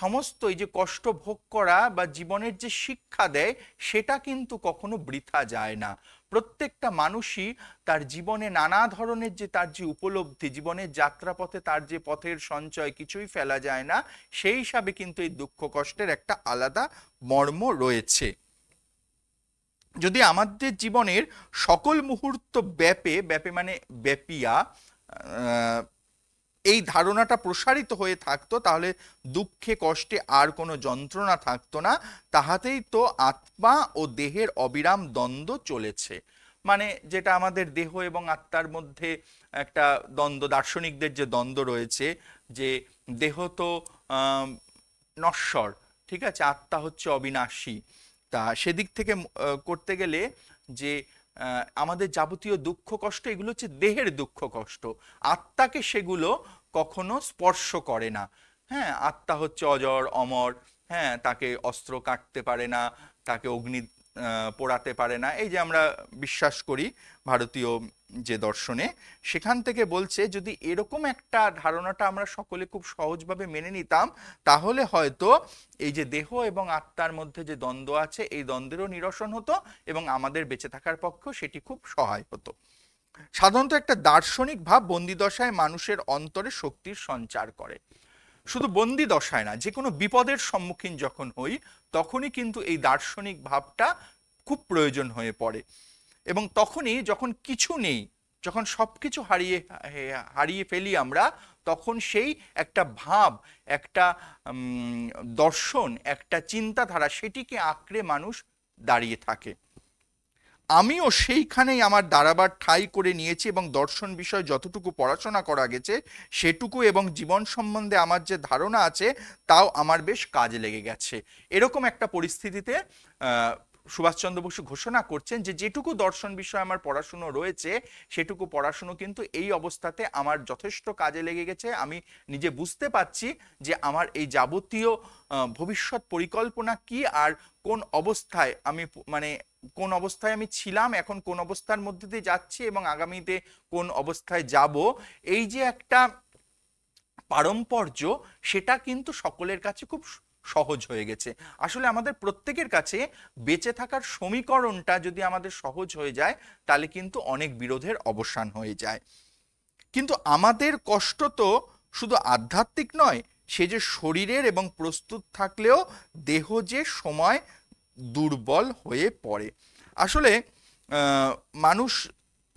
সমস্ত এই যে কষ্ট ভোগ করা বা জীবনের যে শিক্ষা দেয় সেটা কিন্তু কখনো বৃথা যায় না প্রত্যেকটা মানুষই তার জীবনে নানা ধরনের যে তার যে উপলব্ধি জীবনের যাত্রাপথে তার যে পথের সঞ্চয় কিছুই ফেলা যায় না সেই হিসাবে কিন্তু এই দুঃখ কষ্টের একটা আলাদা মর্ম রয়েছে যদি আমাদের জীবনের সকল মুহূর্ত ব্যাপে ব্যাপে মানে ব্যাপিয়া এই ধারণাটা প্রসারিত হয়ে থাকতো তাহলে দুঃখে কষ্টে আর কোনো যন্ত্রণা থাকতো না তাহাতেই তো আত্মা ও দেহের অবিরাম দ্বন্দ্ব চলেছে মানে যেটা আমাদের দেহ এবং আত্মার মধ্যে একটা দ্বন্দ্ব দার্শনিকদের যে দ্বন্দ্ব রয়েছে যে দেহ তো নশ্বর ঠিক আছে আত্মা হচ্ছে অবিনাশী তা সেদিক থেকে করতে গেলে যে আমাদের যাবতীয় দুঃখ কষ্ট এগুলো হচ্ছে দেহের দুঃখ কষ্ট আত্মাকে সেগুলো কখনো স্পর্শ করে না হ্যাঁ আত্মা হচ্ছে অজর অমর হ্যাঁ তাকে অস্ত্র কাটতে পারে না তাকে অগ্নি পোড়াতে পারে না এই যে আমরা বিশ্বাস করি ভারতীয় যে দর্শনে সেখান থেকে বলছে যদি এরকম একটা ধারণাটা আমরা সকলে খুব সহজভাবে মেনে নিতাম তাহলে হয়তো এই যে দেহ এবং আত্মার মধ্যে যে দ্বন্দ্ব আছে এই দ্বন্দ্বেরও নিরসন হতো এবং আমাদের বেঁচে থাকার পক্ষেও সেটি খুব সহায় হতো সাধারণত একটা দার্শনিক ভাব বন্দিদশায় মানুষের অন্তরে শক্তির সঞ্চার করে শুধু বন্দি দশায় না যে কোনো বিপদের সম্মুখীন যখন হই তখনই কিন্তু এই দার্শনিক ভাবটা খুব প্রয়োজন হয়ে পড়ে এবং তখনই যখন কিছু নেই যখন সব কিছু হারিয়ে হারিয়ে ফেলি আমরা তখন সেই একটা ভাব একটা দর্শন একটা চিন্তাধারা সেটিকে আঁকড়ে মানুষ দাঁড়িয়ে থাকে আমিও সেইখানেই আমার দাঁড়াবার ঠাই করে নিয়েছি এবং দর্শন বিষয়ে যতটুকু পড়াশোনা করা গেছে সেটুকু এবং জীবন সম্বন্ধে আমার যে ধারণা আছে তাও আমার বেশ কাজে লেগে গেছে এরকম একটা পরিস্থিতিতে সুভাষচন্দ্র বসু ঘোষণা করছেন যে যেটুকু দর্শন বিষয়ে আমার পড়াশুনো রয়েছে সেটুকু পড়াশুনো কিন্তু এই অবস্থাতে আমার যথেষ্ট কাজে লেগে গেছে আমি নিজে বুঝতে পারছি যে আমার এই যাবতীয় ভবিষ্যৎ পরিকল্পনা কি আর কোন অবস্থায় আমি মানে কোন অবস্থায় আমি ছিলাম এখন কোন অবস্থার মধ্যে দিয়ে যাচ্ছি এবং আগামীতে কোন অবস্থায় যাব এই যে একটা পারম্পর্য সেটা কিন্তু সকলের কাছে খুব সহজ হয়ে গেছে আসলে আমাদের প্রত্যেকের কাছে বেঁচে থাকার সমীকরণটা যদি আমাদের সহজ হয়ে যায় তাহলে কিন্তু অনেক বিরোধের অবসান হয়ে যায় কিন্তু আমাদের কষ্ট তো শুধু আধ্যাত্মিক নয় সে যে শরীরের এবং প্রস্তুত থাকলেও দেহ যে সময় দুর্বল হয়ে পড়ে আসলে মানুষ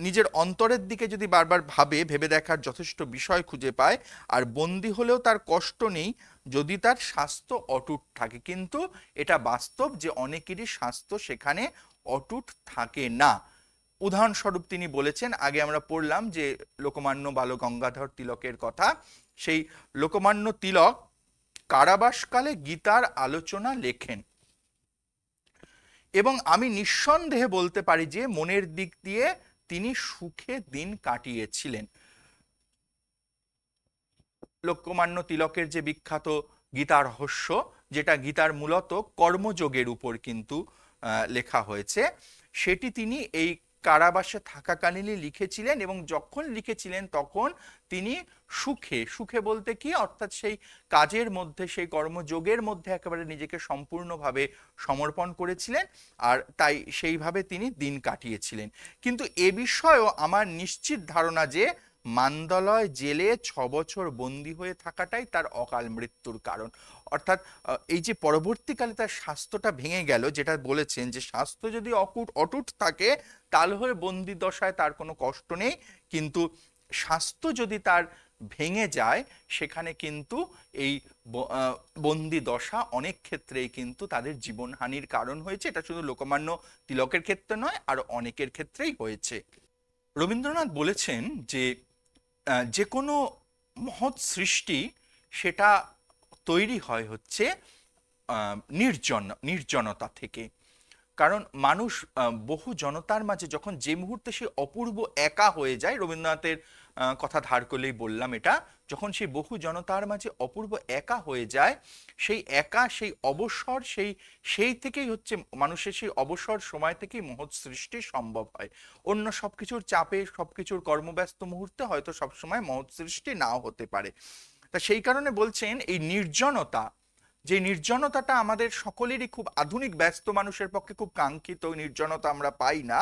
নিজের অন্তরের দিকে যদি বারবার ভাবে ভেবে দেখার যথেষ্ট বিষয় খুঁজে পায় আর বন্দি হলেও তার কষ্ট নেই যদি তার স্বাস্থ্য অটুট থাকে কিন্তু এটা বাস্তব যে অনেকেরই স্বাস্থ্য সেখানে অটুট থাকে না উদাহরণস্বরূপ তিনি বলেছেন আগে আমরা পড়লাম যে লোকমান্য বাল গঙ্গাধর তিলকের কথা সেই লোকমান্য তিলক কারাবাসকালে গীতার আলোচনা লেখেন এবং আমি নিঃসন্দেহে বলতে পারি যে মনের দিক দিয়ে তিনি সুখে দিন কাটিয়েছিলেন লোকমান্য তিলকের যে বিখ্যাত গীতা রহস্য যেটা গীতার মূলত কর্মযোগের উপর কিন্তু লেখা হয়েছে সেটি তিনি এই কারাবাসে থাকাকালীনই লিখেছিলেন এবং যখন লিখেছিলেন তখন তিনি সুখে সুখে বলতে কি অর্থাৎ সেই কাজের মধ্যে সেই কর্মযোগের মধ্যে একেবারে নিজেকে সম্পূর্ণভাবে সমর্পণ করেছিলেন আর তাই সেইভাবে তিনি দিন কাটিয়েছিলেন কিন্তু এ বিষয়েও আমার নিশ্চিত ধারণা যে মান্দালয় জেলে ছ বছর বন্দী হয়ে থাকাটাই তার অকাল মৃত্যুর কারণ অর্থাৎ এই যে পরবর্তীকালে তার স্বাস্থ্যটা ভেঙে গেল যেটা বলেছেন যে স্বাস্থ্য যদি অকুট অটুট থাকে তাহলে হয়ে বন্দি দশায় তার কোনো কষ্ট নেই কিন্তু স্বাস্থ্য যদি তার ভেঙে যায় সেখানে কিন্তু এই বন্দি দশা অনেক ক্ষেত্রেই কিন্তু তাদের জীবনহানির কারণ হয়েছে এটা শুধু লোকমান্য তিলকের ক্ষেত্রে নয় আর অনেকের ক্ষেত্রেই হয়েছে রবীন্দ্রনাথ বলেছেন যে যে কোনো মহৎ সৃষ্টি সেটা তৈরি হয় হচ্ছে নির্জন নির্জনতা থেকে কারণ মানুষ বহু জনতার মাঝে যখন যে মুহূর্তে সে অপূর্ব একা হয়ে যায় রবীন্দ্রনাথের কথা ধার করলেই বললাম এটা যখন সে বহু জনতার মাঝে অপূর্ব একা হয়ে যায় সেই একা সেই অবসর সেই সেই থেকেই হচ্ছে মানুষের সেই অবসর সময় থেকেই মহৎ সৃষ্টি সম্ভব হয় অন্য সব কিছুর চাপে সব কিছুর কর্মব্যস্ত মুহূর্তে হয়তো সবসময় মহৎ সৃষ্টি নাও হতে পারে তা সেই কারণে বলছেন এই নির্জনতা যে নির্জনতাটা আমাদের সকলেরই খুব আধুনিক ব্যস্ত মানুষের পক্ষে খুব কাঙ্ক্ষিত নির্জনতা আমরা পাই না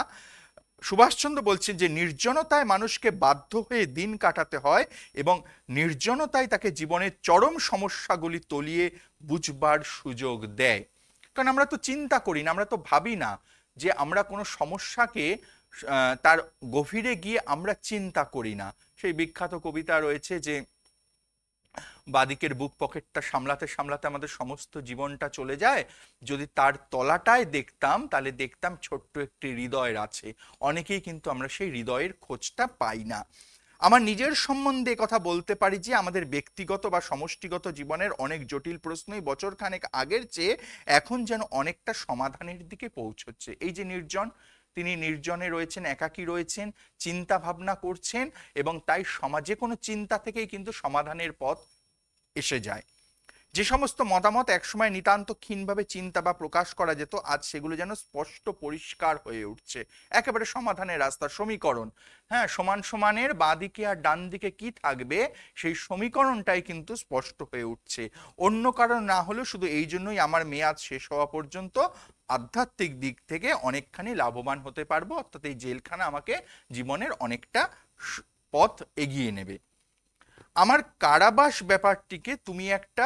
সুভাষচন্দ্র বলছেন যে নির্জনতায় মানুষকে বাধ্য হয়ে দিন কাটাতে হয় এবং নির্জনতায় তাকে জীবনের চরম সমস্যাগুলি তলিয়ে বুঝবার সুযোগ দেয় কারণ আমরা তো চিন্তা করি না আমরা তো ভাবি না যে আমরা কোনো সমস্যাকে তার গভীরে গিয়ে আমরা চিন্তা করি না সেই বিখ্যাত কবিতা রয়েছে যে বাদিকের বুক পকেটটা সামলাতে সামলাতে আমাদের সমস্ত জীবনটা চলে যায় যদি তার তলাটায় দেখতাম তাহলে দেখতাম ছোট্ট একটি হৃদয়ের আছে অনেকেই কিন্তু আমরা সেই হৃদয়ের খোঁজটা পাই না আমার নিজের সম্বন্ধে কথা বলতে পারি যে আমাদের ব্যক্তিগত বা সমষ্টিগত জীবনের অনেক জটিল প্রশ্নই বছরখানেক আগের চেয়ে এখন যেন অনেকটা সমাধানের দিকে পৌঁছচ্ছে এই যে নির্জন তিনি নির্জনে রয়েছেন একাকী রয়েছেন চিন্তা ভাবনা করছেন এবং তাই সমাজে কোনো চিন্তা থেকেই কিন্তু সমাধানের পথ এসে যায় যে সমস্ত মতামত একসময় নিতান্ত ক্ষীণভাবে চিন্তা বা প্রকাশ করা যেত আজ সেগুলো যেন স্পষ্ট পরিষ্কার হয়ে উঠছে একেবারে সমাধানের রাস্তা সমীকরণ হ্যাঁ সমান সমানের বাঁদিকে আর ডান দিকে কি থাকবে সেই সমীকরণটাই কিন্তু স্পষ্ট হয়ে উঠছে অন্য কারণ না হলেও শুধু এই জন্যই আমার মেয়াদ শেষ হওয়া পর্যন্ত আধ্যাত্মিক দিক থেকে অনেকখানি লাভবান হতে পারবো অর্থাৎ এই জেলখানা আমাকে জীবনের অনেকটা পথ এগিয়ে নেবে আমার কারাবাস ব্যাপারটিকে তুমি একটা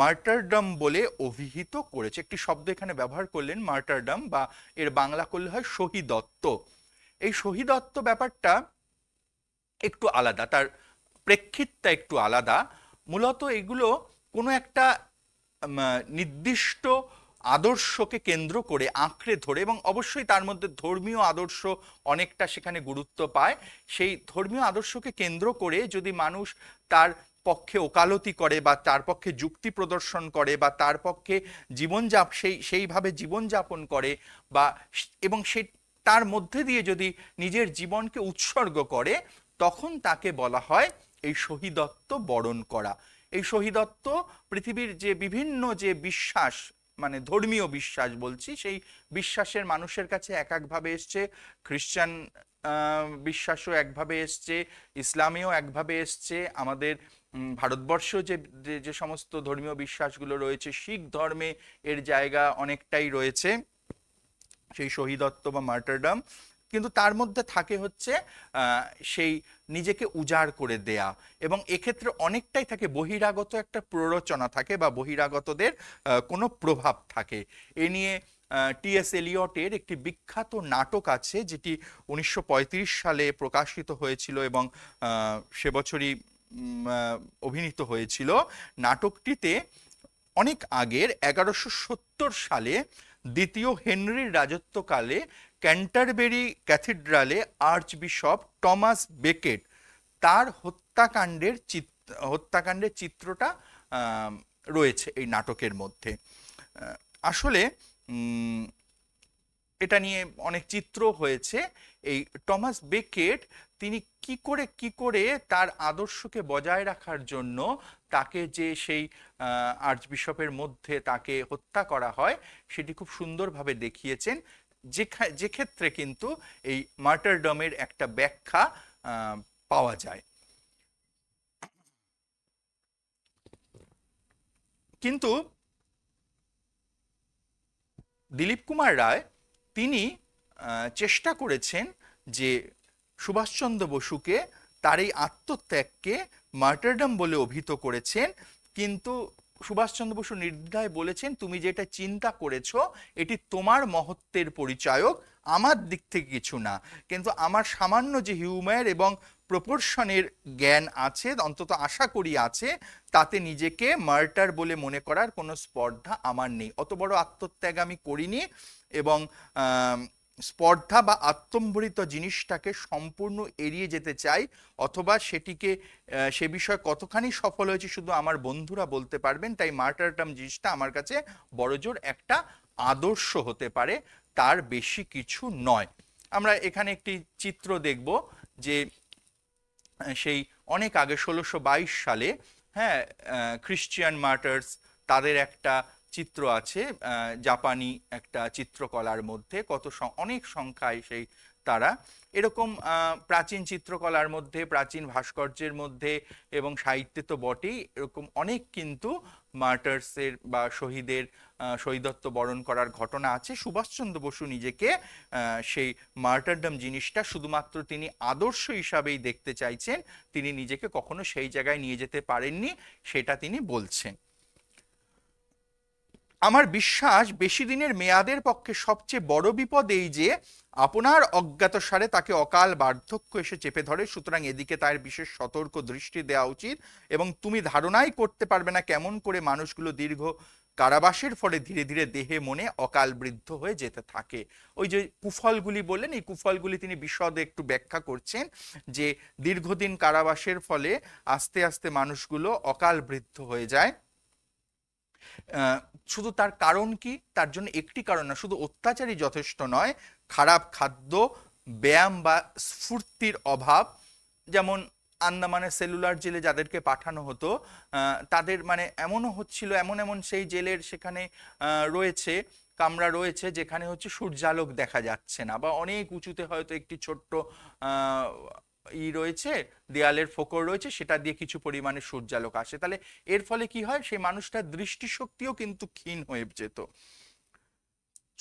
মার্টারডাম বলে অভিহিত করেছে একটি শব্দ এখানে ব্যবহার করলেন মার্টারডাম বা এর বাংলা করলে হয় শহীদত্ত এই শহীদত্ত ব্যাপারটা একটু আলাদা তার প্রেক্ষিতটা একটু আলাদা মূলত এগুলো কোনো একটা নির্দিষ্ট আদর্শকে কেন্দ্র করে আঁকড়ে ধরে এবং অবশ্যই তার মধ্যে ধর্মীয় আদর্শ অনেকটা সেখানে গুরুত্ব পায় সেই ধর্মীয় আদর্শকে কেন্দ্র করে যদি মানুষ তার পক্ষে ওকালতি করে বা তার পক্ষে যুক্তি প্রদর্শন করে বা তার পক্ষে জীবনযাপ সেই সেইভাবে জীবনযাপন করে বা এবং সে তার মধ্যে দিয়ে যদি নিজের জীবনকে উৎসর্গ করে তখন তাকে বলা হয় এই শহীদত্ব বরণ করা এই শহীদত্ব পৃথিবীর যে বিভিন্ন যে বিশ্বাস মানে ধর্মীয় বিশ্বাস বলছি সেই বিশ্বাসের মানুষের কাছে এক একভাবে এসছে খ্রিস্টান বিশ্বাসও একভাবে এসছে ইসলামেও একভাবে এসছে আমাদের ভারতবর্ষ যে যে সমস্ত ধর্মীয় বিশ্বাসগুলো রয়েছে শিখ ধর্মে এর জায়গা অনেকটাই রয়েছে সেই শহীদত্ব বা মার্টারডাম কিন্তু তার মধ্যে থাকে হচ্ছে সেই নিজেকে উজাড় করে দেয়া এবং এক্ষেত্রে অনেকটাই থাকে বহিরাগত একটা প্ররোচনা থাকে বা বহিরাগতদের কোনো প্রভাব থাকে এ নিয়ে টিএস এলিয়টের একটি বিখ্যাত নাটক আছে যেটি উনিশশো সালে প্রকাশিত হয়েছিল এবং সে বছরই অভিনীত হয়েছিল নাটকটিতে অনেক আগের এগারোশো সালে দ্বিতীয় হেনরির রাজত্বকালে ক্যান্টারবেরি ক্যাথিড্রালে আর্চ বিশপ টমাস বেকেট তার হত্যাকাণ্ডের চিত্র হত্যাকাণ্ডের চিত্রটা রয়েছে এই নাটকের মধ্যে আসলে এটা নিয়ে অনেক চিত্র হয়েছে এই টমাস বেকেট তিনি কি করে কি করে তার আদর্শকে বজায় রাখার জন্য তাকে যে সেই আর্চ বিশপের মধ্যে তাকে হত্যা করা হয় সেটি খুব সুন্দরভাবে দেখিয়েছেন যে ক্ষেত্রে কিন্তু এই মার্টারডমের একটা ব্যাখ্যা পাওয়া যায় কিন্তু দিলীপ কুমার রায় তিনি চেষ্টা করেছেন যে সুভাষচন্দ্র বসুকে তার এই আত্মত্যাগকে মার্টারডম বলে অভিহিত করেছেন কিন্তু সুভাষচন্দ্র বসু নির্দ্বিধায় বলেছেন তুমি যেটা চিন্তা করেছ এটি তোমার মহত্বের পরিচায়ক আমার দিক থেকে কিছু না কিন্তু আমার সামান্য যে হিউম্যার এবং প্রপোর্শনের জ্ঞান আছে অন্তত আশা করি আছে তাতে নিজেকে মার্টার বলে মনে করার কোনো স্পর্ধা আমার নেই অত বড় আত্মত্যাগ আমি করিনি এবং স্পর্ধা বা আত্মম্ভরিত জিনিসটাকে সম্পূর্ণ এড়িয়ে যেতে চাই অথবা সেটিকে সে বিষয়ে কতখানি সফল হয়েছে শুধু আমার বন্ধুরা বলতে পারবেন তাই মার্টারটাম জিনিসটা আমার কাছে বড়জোর একটা আদর্শ হতে পারে তার বেশি কিছু নয় আমরা এখানে একটি চিত্র দেখব যে সেই অনেক আগে ষোলোশো সালে হ্যাঁ খ্রিস্টিয়ান মার্টার্স তাদের একটা চিত্র আছে জাপানি একটা চিত্রকলার মধ্যে কত অনেক সংখ্যায় সেই তারা এরকম প্রাচীন চিত্রকলার মধ্যে প্রাচীন ভাস্কর্যের মধ্যে এবং সাহিত্যে তো বটেই এরকম অনেক কিন্তু মার্টার্সের বা শহীদের শহীদত্ব বরণ করার ঘটনা আছে সুভাষচন্দ্র বসু নিজেকে সেই মার্টারডম জিনিসটা শুধুমাত্র তিনি আদর্শ হিসাবেই দেখতে চাইছেন তিনি নিজেকে কখনো সেই জায়গায় নিয়ে যেতে পারেননি সেটা তিনি বলছেন আমার বিশ্বাস বেশি দিনের মেয়াদের পক্ষে সবচেয়ে বড় বিপদ এই যে আপনার অজ্ঞাতসারে তাকে অকাল বার্ধক্য এসে চেপে ধরে সুতরাং এদিকে তার বিশেষ সতর্ক দৃষ্টি দেওয়া উচিত এবং তুমি ধারণাই করতে পারবে না কেমন করে মানুষগুলো দীর্ঘ কারাবাসের ফলে ধীরে ধীরে দেহে মনে অকাল বৃদ্ধ হয়ে যেতে থাকে ওই যে কুফলগুলি বললেন এই কুফলগুলি তিনি বিশদে একটু ব্যাখ্যা করছেন যে দীর্ঘদিন কারাবাসের ফলে আস্তে আস্তে মানুষগুলো অকাল বৃদ্ধ হয়ে যায় শুধু তার কারণ কি তার জন্য একটি কারণ না শুধু অত্যাচারই যথেষ্ট নয় খারাপ খাদ্য ব্যায়াম বা স্ফূর্তির অভাব যেমন আন্দামানে সেলুলার জেলে যাদেরকে পাঠানো হতো তাদের মানে এমনও হচ্ছিল এমন এমন সেই জেলের সেখানে রয়েছে কামরা রয়েছে যেখানে হচ্ছে সূর্যালোক দেখা যাচ্ছে না বা অনেক উঁচুতে হয়তো একটি ছোট্ট ই রয়েছে দেয়ালের ফোকর রয়েছে সেটা দিয়ে কিছু পরিমাণে সূর্যালোক আসে তাহলে এর ফলে কি হয় সেই মানুষটার দৃষ্টিশক্তিও কিন্তু ক্ষীণ হয়ে যেত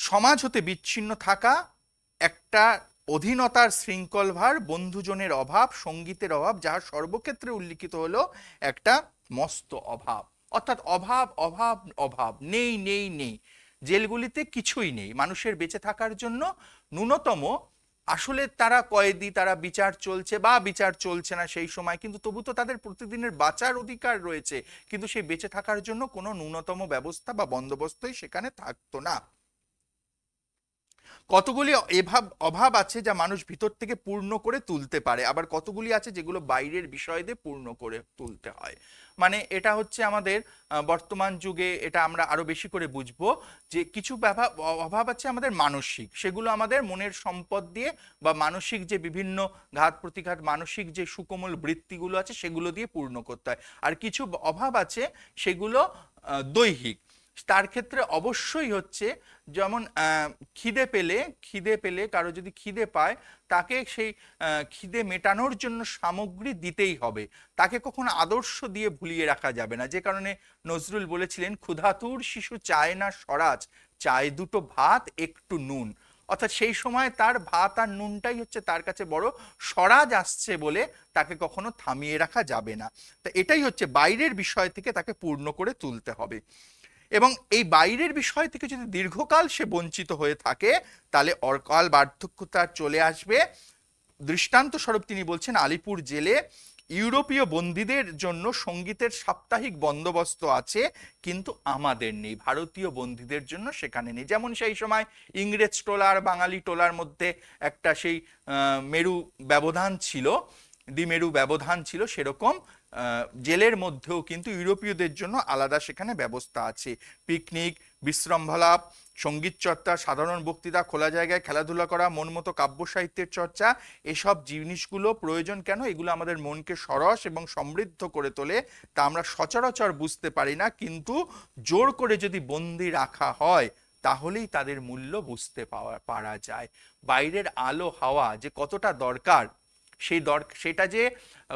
সমাজ হতে বিচ্ছিন্ন থাকা একটা অধীনতার শৃঙ্খলভার বন্ধুজনের অভাব সঙ্গীতের অভাব যাহা সর্বক্ষেত্রে উল্লিখিত হলো একটা মস্ত অভাব অর্থাৎ অভাব অভাব অভাব নেই নেই নেই জেলগুলিতে কিছুই নেই মানুষের বেঁচে থাকার জন্য ন্যূনতম আসলে তারা কয়েদি তারা বিচার চলছে বা বিচার চলছে না সেই সময় কিন্তু তবু তো তাদের প্রতিদিনের বাঁচার অধিকার রয়েছে কিন্তু সেই বেঁচে থাকার জন্য কোনো ন্যূনতম ব্যবস্থা বা বন্দোবস্তই সেখানে থাকতো না কতগুলি এভাব অভাব আছে যা মানুষ ভিতর থেকে পূর্ণ করে তুলতে পারে আবার কতগুলি আছে যেগুলো বাইরের বিষয় দিয়ে পূর্ণ করে তুলতে হয় মানে এটা হচ্ছে আমাদের বর্তমান যুগে এটা আমরা আরো বেশি করে বুঝবো যে কিছু অভাব আছে আমাদের মানসিক সেগুলো আমাদের মনের সম্পদ দিয়ে বা মানসিক যে বিভিন্ন ঘাত প্রতিঘাত মানসিক যে সুকোমল বৃত্তিগুলো আছে সেগুলো দিয়ে পূর্ণ করতে হয় আর কিছু অভাব আছে সেগুলো দৈহিক তার ক্ষেত্রে অবশ্যই হচ্ছে যেমন খিদে পেলে খিদে পেলে কারো যদি খিদে পায় তাকে সেই খিদে মেটানোর জন্য সামগ্রী দিতেই হবে তাকে কখনো আদর্শ দিয়ে ভুলিয়ে রাখা যাবে না যে কারণে নজরুল বলেছিলেন ক্ষুধাতুর শিশু চায় না স্বরাজ চায় দুটো ভাত একটু নুন অর্থাৎ সেই সময় তার ভাত আর নুনটাই হচ্ছে তার কাছে বড় স্বরাজ আসছে বলে তাকে কখনো থামিয়ে রাখা যাবে না তা এটাই হচ্ছে বাইরের বিষয় থেকে তাকে পূর্ণ করে তুলতে হবে এবং এই বাইরের বিষয় থেকে যদি দীর্ঘকাল সে বঞ্চিত হয়ে থাকে তাহলে অকাল বার্ধক্যতা চলে আসবে দৃষ্টান্ত স্বরূপ তিনি বলছেন আলিপুর জেলে ইউরোপীয় বন্দীদের জন্য সঙ্গীতের সাপ্তাহিক বন্দোবস্ত আছে কিন্তু আমাদের নেই ভারতীয় বন্দীদের জন্য সেখানে নেই যেমন সেই সময় ইংরেজ টোলার বাঙালি টোলার মধ্যে একটা সেই মেরু ব্যবধান ছিল দ্বিমেরু ব্যবধান ছিল সেরকম জেলের মধ্যেও কিন্তু ইউরোপীয়দের জন্য আলাদা সেখানে ব্যবস্থা আছে পিকনিক বিশ্রামভলাপ সঙ্গীত চর্চা সাধারণ বক্তৃতা খোলা জায়গায় খেলাধুলা করা মন মতো কাব্য সাহিত্যের চর্চা এসব জিনিসগুলো প্রয়োজন কেন এগুলো আমাদের মনকে সরস এবং সমৃদ্ধ করে তোলে তা আমরা সচরাচর বুঝতে পারি না কিন্তু জোর করে যদি বন্দি রাখা হয় তাহলেই তাদের মূল্য বুঝতে পাওয়া পারা যায় বাইরের আলো হাওয়া যে কতটা দরকার সেই দর সেটা যে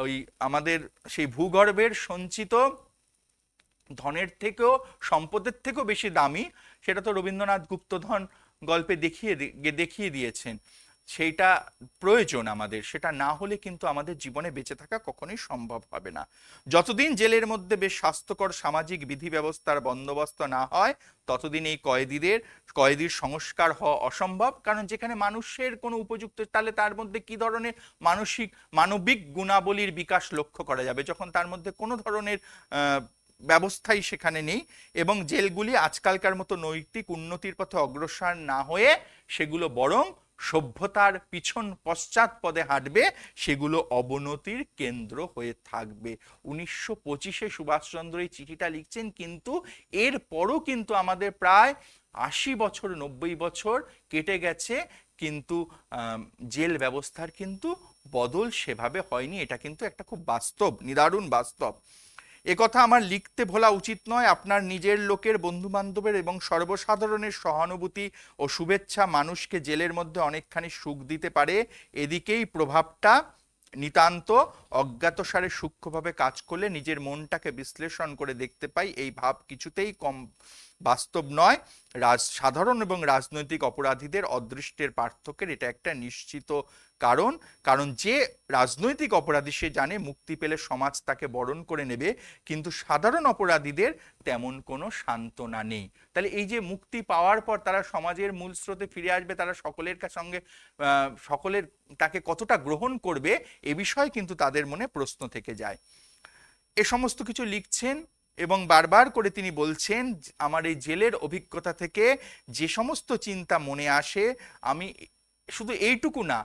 ওই আমাদের সেই ভূগর্ভের সঞ্চিত ধনের থেকেও সম্পদের থেকেও বেশি দামি সেটা তো রবীন্দ্রনাথ গুপ্তধন গল্পে দেখিয়ে দেখিয়ে দিয়েছেন সেইটা প্রয়োজন আমাদের সেটা না হলে কিন্তু আমাদের জীবনে বেঁচে থাকা কখনোই সম্ভব হবে না যতদিন জেলের মধ্যে বেশ স্বাস্থ্যকর সামাজিক বিধি ব্যবস্থার বন্দোবস্ত না হয় ততদিন এই কয়েদিদের কয়েদির সংস্কার হওয়া অসম্ভব কারণ যেখানে মানুষের কোনো উপযুক্ত তাহলে তার মধ্যে কি ধরনের মানসিক মানবিক গুণাবলীর বিকাশ লক্ষ্য করা যাবে যখন তার মধ্যে কোনো ধরনের ব্যবস্থাই সেখানে নেই এবং জেলগুলি আজকালকার মতো নৈতিক উন্নতির পথে অগ্রসর না হয়ে সেগুলো বরং সভ্যতার পিছন পশ্চাৎ পদে হাঁটবে সেগুলো অবনতির কেন্দ্র হয়ে থাকবে উনিশশো পঁচিশে সুভাষচন্দ্র এই চিঠিটা লিখছেন কিন্তু এরপরও কিন্তু আমাদের প্রায় আশি বছর নব্বই বছর কেটে গেছে কিন্তু জেল ব্যবস্থার কিন্তু বদল সেভাবে হয়নি এটা কিন্তু একটা খুব বাস্তব নিদারুণ বাস্তব কথা আমার লিখতে ভোলা উচিত নয় আপনার নিজের লোকের বন্ধুবান্ধবের এবং সর্বসাধারণের সহানুভূতি ও শুভেচ্ছা মানুষকে জেলের মধ্যে অনেকখানি সুখ দিতে পারে এদিকেই প্রভাবটা নিতান্ত অজ্ঞাতসারে সূক্ষ্মভাবে কাজ করলে নিজের মনটাকে বিশ্লেষণ করে দেখতে পাই এই ভাব কিছুতেই কম বাস্তব নয় রাজ সাধারণ এবং রাজনৈতিক অপরাধীদের অদৃষ্টের পার্থক্যের এটা একটা নিশ্চিত কারণ কারণ যে রাজনৈতিক অপরাধী সে জানে মুক্তি পেলে সমাজ তাকে বরণ করে নেবে কিন্তু সাধারণ অপরাধীদের তেমন কোনো সান্ত্বনা নেই তাহলে এই যে মুক্তি পাওয়ার পর তারা সমাজের মূল স্রোতে ফিরে আসবে তারা সকলের সঙ্গে সকলের তাকে কতটা গ্রহণ করবে এ বিষয়ে কিন্তু তাদের মনে প্রশ্ন থেকে যায় এ সমস্ত কিছু লিখছেন এবং বারবার করে তিনি বলছেন আমার এই জেলের অভিজ্ঞতা থেকে যে সমস্ত চিন্তা মনে আসে আমি শুধু এইটুকু না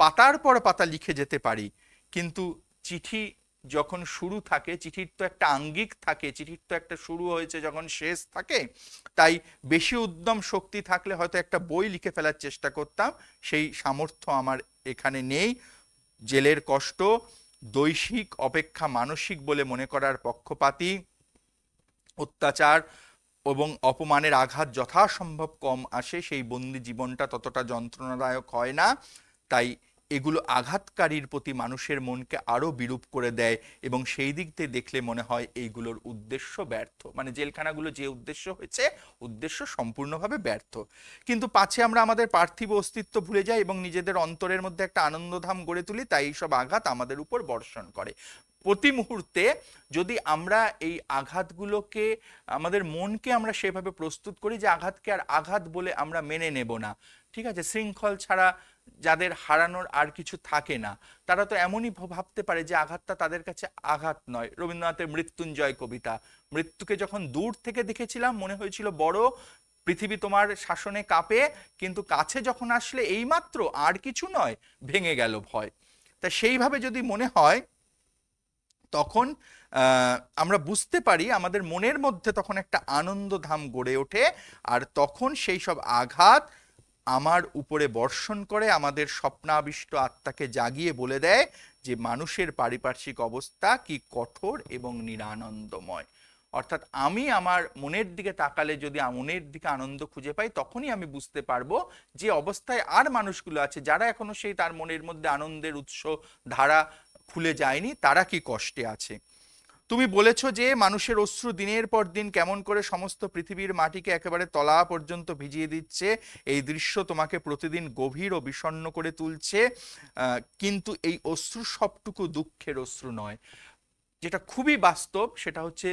পাতার পর পাতা লিখে যেতে পারি কিন্তু চিঠি যখন শুরু থাকে চিঠির তো একটা আঙ্গিক থাকে চিঠির তো একটা শুরু হয়েছে যখন শেষ থাকে তাই বেশি উদ্যম শক্তি থাকলে হয়তো একটা বই লিখে ফেলার চেষ্টা করতাম সেই সামর্থ্য আমার এখানে নেই জেলের কষ্ট দৈশিক অপেক্ষা মানসিক বলে মনে করার পক্ষপাতী অত্যাচার এবং অপমানের আঘাত যথাসম্ভব কম আসে সেই বন্দি জীবনটা ততটা যন্ত্রণাদায়ক হয় না তাই এগুলো আঘাতকারীর প্রতি মানুষের মনকে আরও বিরূপ করে দেয় এবং সেই দিক দিয়ে দেখলে মনে হয় এইগুলোর উদ্দেশ্য ব্যর্থ মানে জেলখানাগুলো যে উদ্দেশ্য হয়েছে উদ্দেশ্য সম্পূর্ণভাবে ব্যর্থ কিন্তু পাছে আমরা আমাদের পার্থিব অস্তিত্ব ভুলে যাই এবং নিজেদের অন্তরের মধ্যে একটা আনন্দধাম গড়ে তুলি তাই এইসব আঘাত আমাদের উপর বর্ষণ করে প্রতি মুহূর্তে যদি আমরা এই আঘাতগুলোকে আমাদের মনকে আমরা সেভাবে প্রস্তুত করি যে আঘাতকে আর আঘাত বলে আমরা মেনে নেব না ঠিক আছে শৃঙ্খল ছাড়া যাদের হারানোর আর কিছু থাকে না তারা তো এমনই ভাবতে পারে যে আঘাতটা তাদের কাছে আঘাত নয় রবীন্দ্রনাথের মৃত্যুঞ্জয় কবিতা মৃত্যুকে যখন দূর থেকে দেখেছিলাম মনে হয়েছিল বড় পৃথিবী তোমার শাসনে কাঁপে কিন্তু কাছে যখন আসলে এইমাত্র আর কিছু নয় ভেঙে গেল ভয় তা সেইভাবে যদি মনে হয় তখন আমরা বুঝতে পারি আমাদের মনের মধ্যে তখন একটা আনন্দধাম গড়ে ওঠে আর তখন সেই সব আঘাত আমার উপরে বর্ষণ করে আমাদের স্বপ্নাবিষ্ট আত্মাকে জাগিয়ে বলে দেয় যে মানুষের পারিপার্শ্বিক অবস্থা কি কঠোর এবং নিরানন্দময় অর্থাৎ আমি আমার মনের দিকে তাকালে যদি মনের দিকে আনন্দ খুঁজে পাই তখনই আমি বুঝতে পারবো যে অবস্থায় আর মানুষগুলো আছে যারা এখনো সেই তার মনের মধ্যে আনন্দের উৎস ধারা খুলে যায়নি তারা কি কষ্টে আছে তুমি বলেছ যে মানুষের অশ্রু দিনের পর দিন কেমন করে সমস্ত পৃথিবীর মাটিকে একেবারে তলা পর্যন্ত ভিজিয়ে দিচ্ছে এই দৃশ্য তোমাকে প্রতিদিন গভীর ও বিষণ্ন করে তুলছে কিন্তু এই অশ্রু সবটুকু দুঃখের অশ্রু নয় যেটা খুবই বাস্তব সেটা হচ্ছে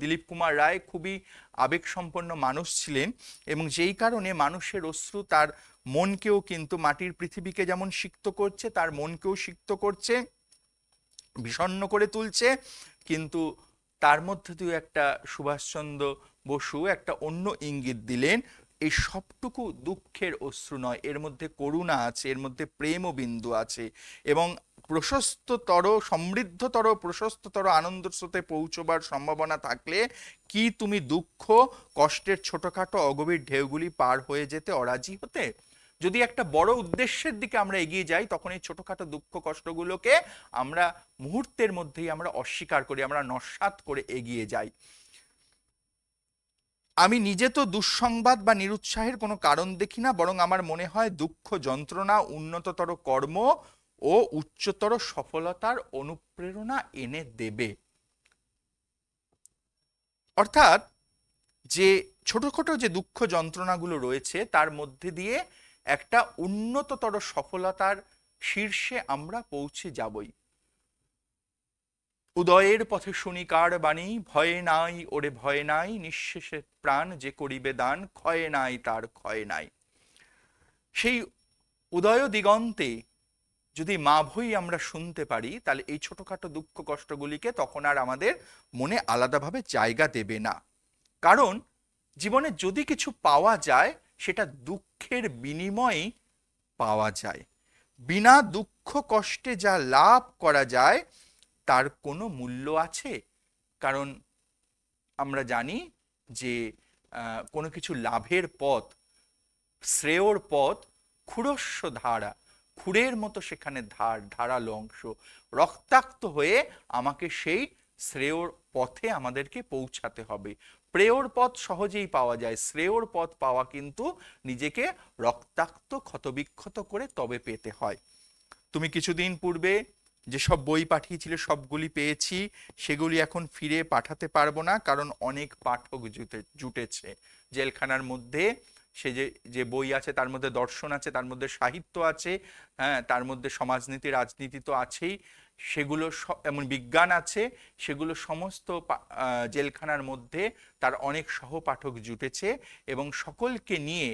দিলীপ কুমার রায় খুবই আবেগসম্পন্ন মানুষ ছিলেন এবং যেই কারণে মানুষের অশ্রু তার মনকেও কিন্তু মাটির পৃথিবীকে যেমন সিক্ত করছে তার মনকেও সিক্ত করছে বিষণ্ন করে তুলছে কিন্তু তার মধ্যে দিয়েও একটা সুভাষচন্দ্র বসু একটা অন্য ইঙ্গিত দিলেন এই সবটুকু দুঃখের অশ্রু নয় এর মধ্যে করুণা আছে এর মধ্যে প্রেম বিন্দু আছে এবং প্রশস্ততর সমৃদ্ধতর প্রশস্ততর আনন্দের স্রোতে পৌঁছবার সম্ভাবনা থাকলে কি তুমি দুঃখ কষ্টের ছোটখাটো অগভীর ঢেউগুলি পার হয়ে যেতে অরাজি হতে যদি একটা বড় উদ্দেশ্যের দিকে আমরা এগিয়ে যাই তখন এই ছোটখাটো দুঃখ কষ্টগুলোকে আমরা মুহূর্তের মধ্যেই আমরা অস্বীকার করি আমরা নস্বাত করে এগিয়ে যাই আমি নিজে তো দুঃসংবাদ বা নিরুৎসাহের কোনো কারণ দেখি না বরং আমার মনে হয় দুঃখ যন্ত্রণা উন্নততর কর্ম ও উচ্চতর সফলতার অনুপ্রেরণা এনে দেবে অর্থাৎ যে ছোট ছোট যে দুঃখ যন্ত্রণাগুলো রয়েছে তার মধ্যে দিয়ে একটা উন্নততর সফলতার শীর্ষে আমরা পৌঁছে যাবই উদয়ের পথে শুনি কার বাণী ভয়ে নাই ওরে ভয়ে নাই নিঃশেষে প্রাণ যে করিবে দান ক্ষয় নাই তার ক্ষয় নাই সেই উদয় দিগন্তে যদি মা ভই আমরা শুনতে পারি তাহলে এই ছোটখাটো দুঃখ কষ্টগুলিকে তখন আর আমাদের মনে আলাদাভাবে জায়গা দেবে না কারণ জীবনে যদি কিছু পাওয়া যায় সেটা দুঃখের বিনিময়ে পাওয়া যায় বিনা দুঃখ কষ্টে যা লাভ করা যায় তার কোনো মূল্য আছে কারণ আমরা জানি যে কোনো কিছু লাভের পথ শ্রেয়র পথ ক্ষুরস্ব ধারা খুঁড়ের মতো সেখানে ধার ধারালো অংশ রক্তাক্ত হয়ে আমাকে সেই শ্রেয়র পথে আমাদেরকে পৌঁছাতে হবে প্রেয়র পথ সহজেই পাওয়া যায় শ্রেয়র পথ পাওয়া কিন্তু নিজেকে রক্তাক্ত ক্ষতবিক্ষত করে তবে পেতে হয় তুমি কিছুদিন পূর্বে যেসব বই পাঠিয়েছিলে সবগুলি পেয়েছি সেগুলি এখন ফিরে পাঠাতে পারবো না কারণ অনেক পাঠক জুটে জুটেছে জেলখানার মধ্যে সে যে যে বই আছে তার মধ্যে দর্শন আছে তার মধ্যে সাহিত্য আছে হ্যাঁ তার মধ্যে সমাজনীতি রাজনীতি তো আছেই সেগুলো এমন বিজ্ঞান আছে সেগুলো সমস্ত জেলখানার মধ্যে তার অনেক সহপাঠক জুটেছে এবং সকলকে নিয়ে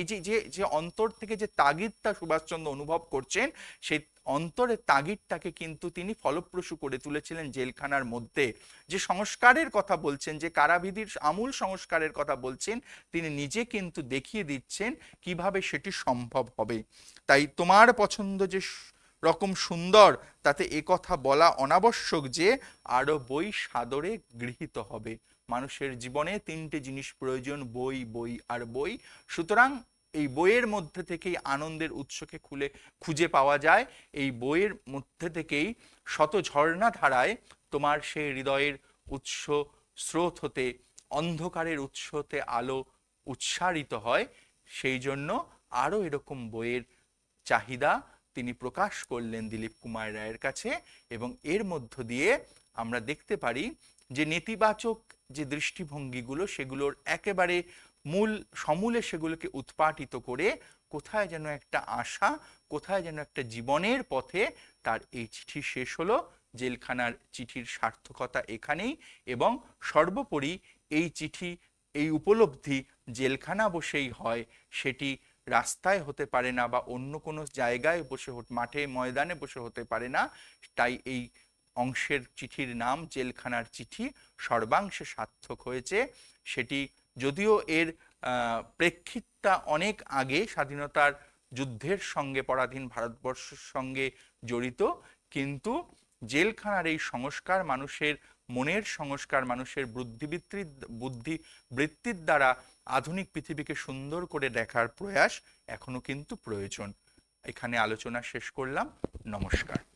এই যে যে যে অন্তর থেকে যে তাগিদটা সুভাষচন্দ্র অনুভব করছেন সেই অন্তরে তাগিদটাকে কিন্তু তিনি ফলপ্রসূ করে তুলেছিলেন জেলখানার মধ্যে যে সংস্কারের কথা বলছেন যে কারাবিধির আমূল সংস্কারের কথা বলছেন তিনি নিজে কিন্তু দেখিয়ে দিচ্ছেন কিভাবে সেটি সম্ভব হবে তাই তোমার পছন্দ যে রকম সুন্দর তাতে এ কথা বলা অনাবশ্যক যে আরও বই সাদরে গৃহীত হবে মানুষের জীবনে তিনটে জিনিস প্রয়োজন বই বই আর বই সুতরাং এই বইয়ের মধ্যে থেকেই আনন্দের উৎসকে খুলে খুঁজে পাওয়া যায় এই বইয়ের মধ্যে থেকেই শত ঝর্ণা ধারায় তোমার সেই হৃদয়ের উৎস স্রোত হতে অন্ধকারের উৎস হতে আলো উৎসারিত হয় সেই জন্য আরও এরকম বইয়ের চাহিদা তিনি প্রকাশ করলেন দিলীপ কুমার রায়ের কাছে এবং এর মধ্য দিয়ে আমরা দেখতে পারি যে নেতিবাচক যে দৃষ্টিভঙ্গিগুলো সেগুলোর একেবারে মূল সমূলে সেগুলোকে উৎপাটিত করে কোথায় যেন একটা আশা কোথায় যেন একটা জীবনের পথে তার এই চিঠি শেষ হলো জেলখানার চিঠির সার্থকতা এখানেই এবং সর্বোপরি এই চিঠি এই উপলব্ধি জেলখানা বসেই হয় সেটি রাস্তায় হতে পারে না বা অন্য কোনো জায়গায় বসে মাঠে ময়দানে বসে হতে পারে না তাই এই অংশের চিঠির নাম জেলখানার চিঠি সর্বাংশে সার্থক হয়েছে সেটি যদিও এর প্রেক্ষিতটা অনেক আগে স্বাধীনতার যুদ্ধের সঙ্গে পরাধীন ভারতবর্ষের সঙ্গে জড়িত কিন্তু জেলখানার এই সংস্কার মানুষের মনের সংস্কার মানুষের বুদ্ধিবৃত্তির বুদ্ধি বৃত্তির দ্বারা আধুনিক পৃথিবীকে সুন্দর করে দেখার প্রয়াস এখনো কিন্তু প্রয়োজন এখানে আলোচনা শেষ করলাম নমস্কার